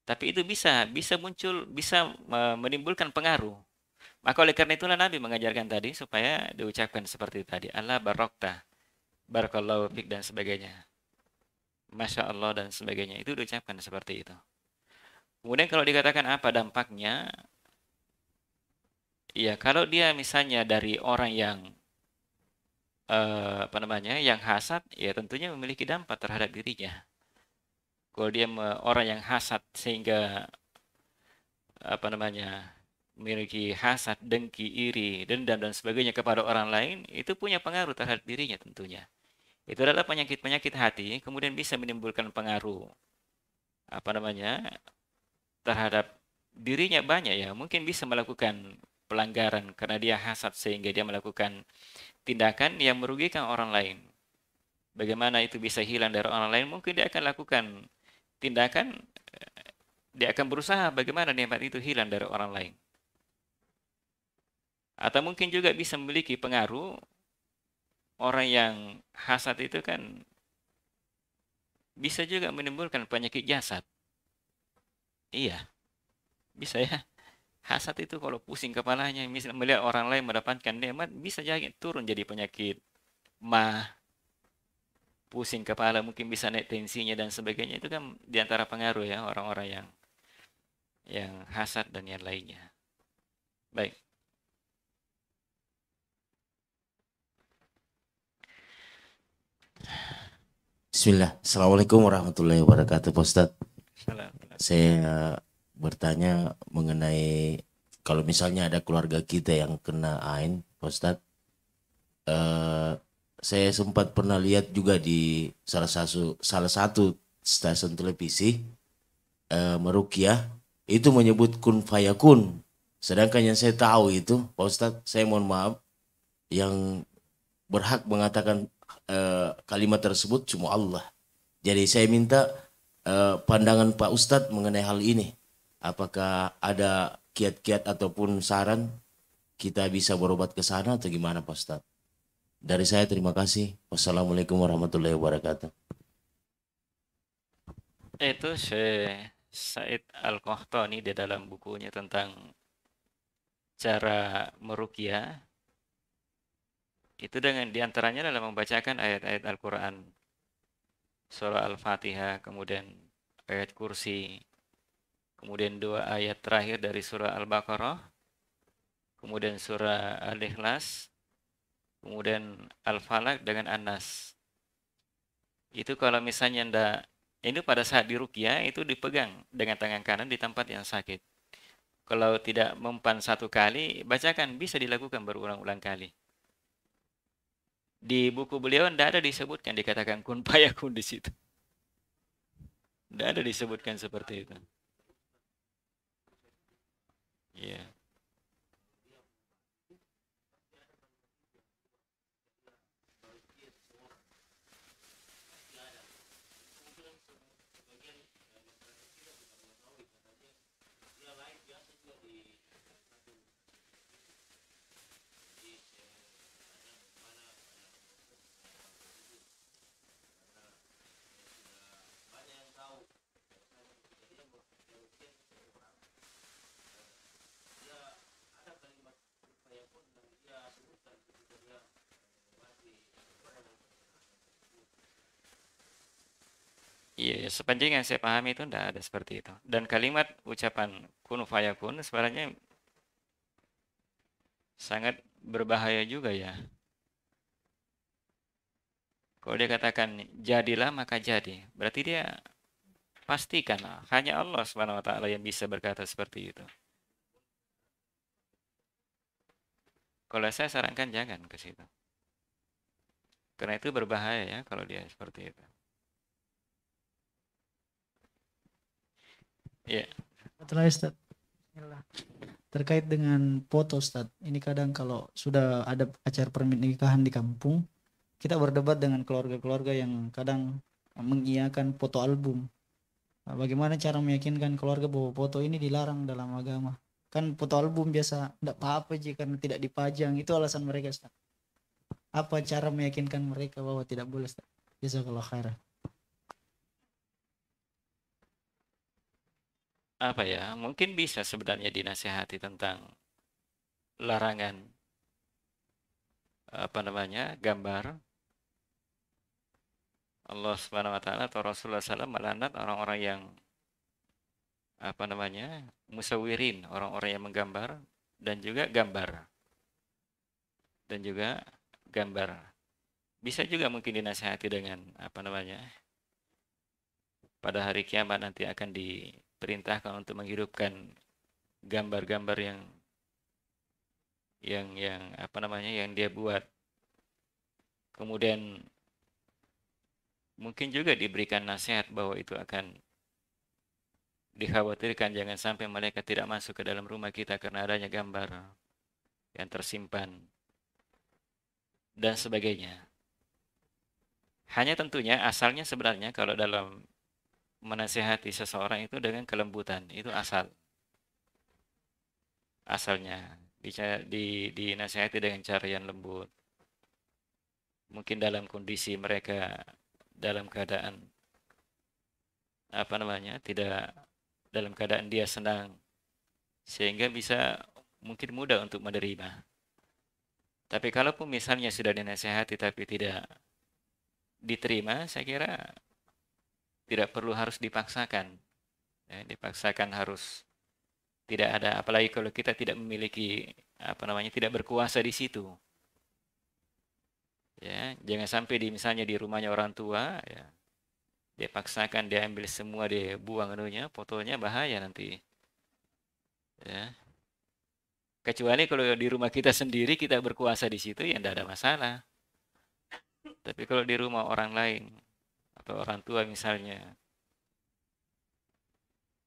A: Tapi itu bisa bisa muncul, bisa menimbulkan pengaruh. Maka oleh karena itulah Nabi mengajarkan tadi supaya diucapkan seperti tadi. Allah barokta barakallahu fik dan sebagainya masya Allah dan sebagainya itu diucapkan seperti itu kemudian kalau dikatakan apa dampaknya ya kalau dia misalnya dari orang yang uh, apa namanya yang hasad ya tentunya memiliki dampak terhadap dirinya kalau dia orang yang hasad sehingga apa namanya memiliki hasad, dengki, iri, dendam dan sebagainya kepada orang lain itu punya pengaruh terhadap dirinya tentunya itu adalah penyakit-penyakit hati kemudian bisa menimbulkan pengaruh apa namanya terhadap dirinya banyak ya mungkin bisa melakukan pelanggaran karena dia hasad sehingga dia melakukan tindakan yang merugikan orang lain. Bagaimana itu bisa hilang dari orang lain? Mungkin dia akan lakukan tindakan dia akan berusaha bagaimana nikmat itu hilang dari orang lain. Atau mungkin juga bisa memiliki pengaruh orang yang hasad itu kan bisa juga menimbulkan penyakit jasad. Iya, bisa ya. Hasad itu kalau pusing kepalanya, misalnya melihat orang lain mendapatkan nikmat, bisa jadi turun jadi penyakit mah, pusing kepala, mungkin bisa naik tensinya dan sebagainya. Itu kan diantara pengaruh ya orang-orang yang yang hasad dan yang lainnya. Baik. Bismillah. Assalamualaikum warahmatullahi wabarakatuh, Pak Saya eh, bertanya mengenai kalau misalnya ada keluarga kita yang kena AIN, Pak eh, saya sempat pernah lihat juga di salah satu salah satu stasiun televisi eh, Merukiah itu menyebut kun fayakun. Sedangkan yang saya tahu itu, Pak saya mohon maaf, yang berhak mengatakan Eh, kalimat tersebut cuma Allah. Jadi saya minta eh, pandangan Pak Ustadz mengenai hal ini. Apakah ada kiat-kiat ataupun saran kita bisa berobat ke sana atau gimana Pak Ustadz? Dari saya terima kasih. Wassalamualaikum warahmatullahi wabarakatuh. Itu Syekh Said Al-Qahtani di dalam bukunya tentang cara merukia itu dengan diantaranya adalah membacakan ayat-ayat Al-Quran. Surah Al-Fatihah, kemudian ayat kursi, kemudian dua ayat terakhir dari surah Al-Baqarah, kemudian surah Al-Ikhlas, kemudian al falaq dengan an Itu kalau misalnya ndak ini pada saat di dirukia itu dipegang dengan tangan kanan di tempat yang sakit. Kalau tidak mempan satu kali, bacakan bisa dilakukan berulang-ulang kali. Di buku beliau tidak ada disebutkan dikatakan kun payakun di situ. Tidak ada disebutkan seperti itu. Ya. Yeah. Iya, iya sepanjang yang saya pahami itu tidak ada seperti itu. Dan kalimat ucapan kun fayakun sebenarnya sangat berbahaya juga ya. Kalau dia katakan jadilah maka jadi, berarti dia pastikan hanya Allah Subhanahu wa taala yang bisa berkata seperti itu. Kalau saya sarankan jangan ke situ. Karena itu berbahaya ya kalau dia seperti itu. Iya. Yeah. Terkait dengan foto Ustaz, ini kadang kalau sudah ada acara pernikahan di kampung, kita berdebat dengan keluarga-keluarga yang kadang mengiakan foto album. Nah, bagaimana cara meyakinkan keluarga bahwa foto ini dilarang dalam agama? Kan foto album biasa tidak apa-apa jika tidak dipajang. Itu alasan mereka, Ustaz. Apa cara meyakinkan mereka bahwa tidak boleh, Ustaz? Jazakallah khairan. apa ya mungkin bisa sebenarnya dinasehati tentang larangan apa namanya gambar Allah Subhanahu wa taala atau Rasulullah SAW melanat orang-orang yang apa namanya musawirin orang-orang yang menggambar dan juga gambar dan juga gambar bisa juga mungkin dinasehati dengan apa namanya pada hari kiamat nanti akan di perintahkan untuk menghidupkan gambar-gambar yang yang yang apa namanya yang dia buat. Kemudian mungkin juga diberikan nasihat bahwa itu akan dikhawatirkan jangan sampai mereka tidak masuk ke dalam rumah kita karena adanya gambar yang tersimpan dan sebagainya. Hanya tentunya asalnya sebenarnya kalau dalam menasehati seseorang itu dengan kelembutan itu asal asalnya bisa di dinasehati dengan cara yang lembut mungkin dalam kondisi mereka dalam keadaan apa namanya tidak dalam keadaan dia senang sehingga bisa mungkin mudah untuk menerima tapi kalaupun misalnya sudah dinasehati tapi tidak diterima saya kira tidak perlu harus dipaksakan. Ya, dipaksakan harus tidak ada apalagi kalau kita tidak memiliki apa namanya tidak berkuasa di situ. Ya, jangan sampai di misalnya di rumahnya orang tua ya dia paksakan dia ambil semua dia buang anunya fotonya bahaya nanti ya kecuali kalau di rumah kita sendiri kita berkuasa di situ ya tidak ada masalah tapi kalau di rumah orang lain atau orang tua misalnya.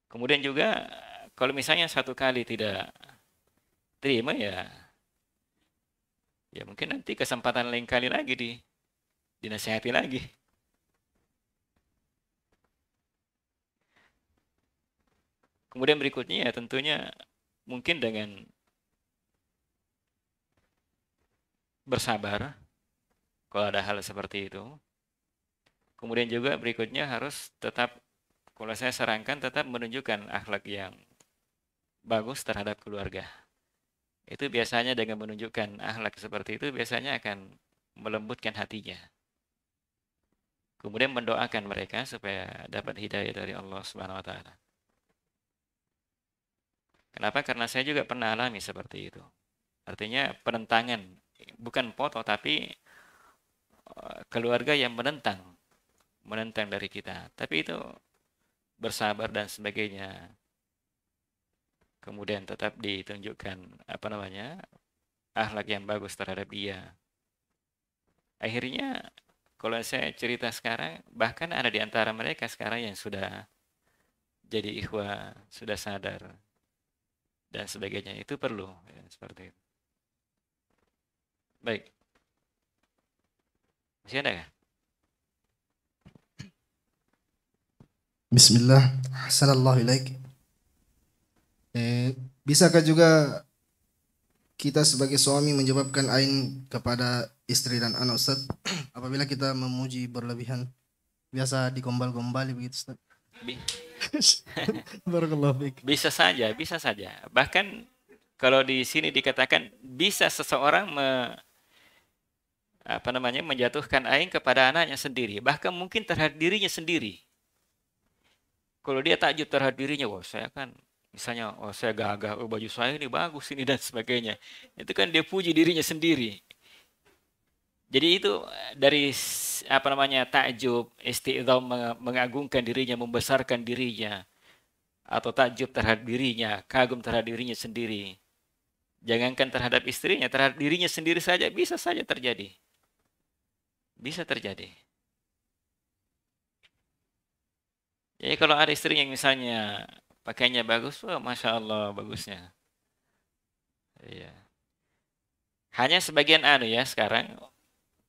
A: Kemudian juga kalau misalnya satu kali tidak terima ya ya mungkin nanti kesempatan lain kali lagi di dinasehati lagi. Kemudian berikutnya ya tentunya mungkin dengan bersabar kalau ada hal seperti itu Kemudian juga berikutnya harus tetap kalau saya sarankan tetap menunjukkan akhlak yang bagus terhadap keluarga. Itu biasanya dengan menunjukkan akhlak seperti itu biasanya akan melembutkan hatinya. Kemudian mendoakan mereka supaya dapat hidayah dari Allah Subhanahu wa taala. Kenapa? Karena saya juga pernah alami seperti itu. Artinya penentangan bukan foto tapi eh, keluarga yang menentang menentang dari kita. Tapi itu bersabar dan sebagainya. Kemudian tetap ditunjukkan apa namanya akhlak yang bagus terhadap dia. Akhirnya kalau saya cerita sekarang, bahkan ada di antara mereka sekarang yang sudah jadi ikhwa, sudah sadar dan sebagainya itu perlu ya, seperti itu. Baik. Masih ada nggak?
B: Bismillah. Assalamualaikum. Eh, bisakah juga kita sebagai suami menyebabkan ain kepada istri dan anak Ustaz apabila kita memuji berlebihan biasa digombal-gombali begitu Ustaz?
A: Bisa saja, bisa saja. Bahkan kalau di sini dikatakan bisa seseorang me, apa namanya menjatuhkan aing kepada anaknya sendiri, bahkan mungkin terhadap dirinya sendiri kalau dia takjub terhadap dirinya, wah saya kan misalnya oh saya gagah, oh baju saya ini bagus ini dan sebagainya. Itu kan dia puji dirinya sendiri. Jadi itu eh, dari apa namanya takjub, istidham mengagungkan dirinya, membesarkan dirinya atau takjub terhadap dirinya, kagum terhadap dirinya sendiri. Jangankan terhadap istrinya, terhadap dirinya sendiri saja bisa saja terjadi. Bisa terjadi. Jadi kalau ada istri yang misalnya pakainya bagus, wah masya Allah bagusnya. Iya. Hanya sebagian anu ya sekarang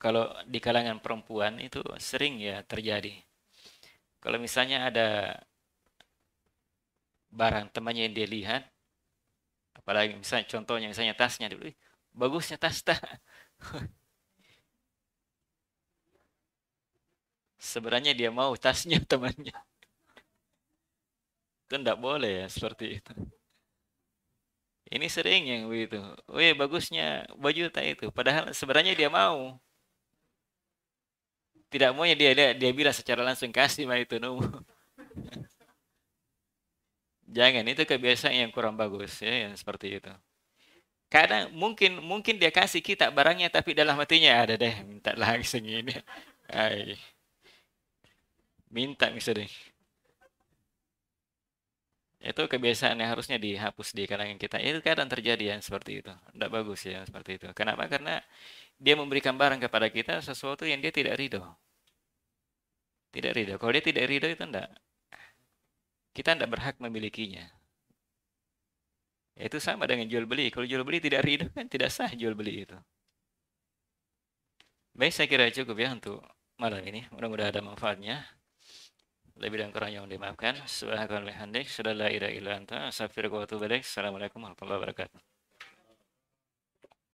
A: kalau di kalangan perempuan itu sering ya terjadi. Kalau misalnya ada barang temannya yang dia lihat, apalagi misalnya contohnya misalnya tasnya dulu, bagusnya tas tak. Sebenarnya dia mau tasnya temannya. Itu tidak boleh ya seperti itu. Ini sering yang begitu. iya, bagusnya baju tak itu. Padahal sebenarnya dia mau. Tidak mau maunya dia dia, dia bilang secara langsung kasih mah itu nunggu Jangan itu kebiasaan yang kurang bagus ya yang seperti itu. Kadang mungkin mungkin dia kasih kita barangnya tapi dalam hatinya ada deh minta langsung ini. Ay. Minta misalnya itu kebiasaan yang harusnya dihapus di kalangan kita itu kadang terjadi yang seperti itu tidak bagus ya seperti itu kenapa karena dia memberikan barang kepada kita sesuatu yang dia tidak ridho tidak ridho kalau dia tidak ridho itu tidak kita tidak berhak memilikinya ya, itu sama dengan jual beli kalau jual beli tidak ridho kan tidak sah jual beli itu baik saya kira cukup ya untuk malam ini mudah-mudahan ada manfaatnya lebih dan kurang yang dimaafkan subhanakallahumma hamdik syada la
B: ila illa anta astaghfiruka wa atubu ilaik assalamualaikum warahmatullahi wabarakatuh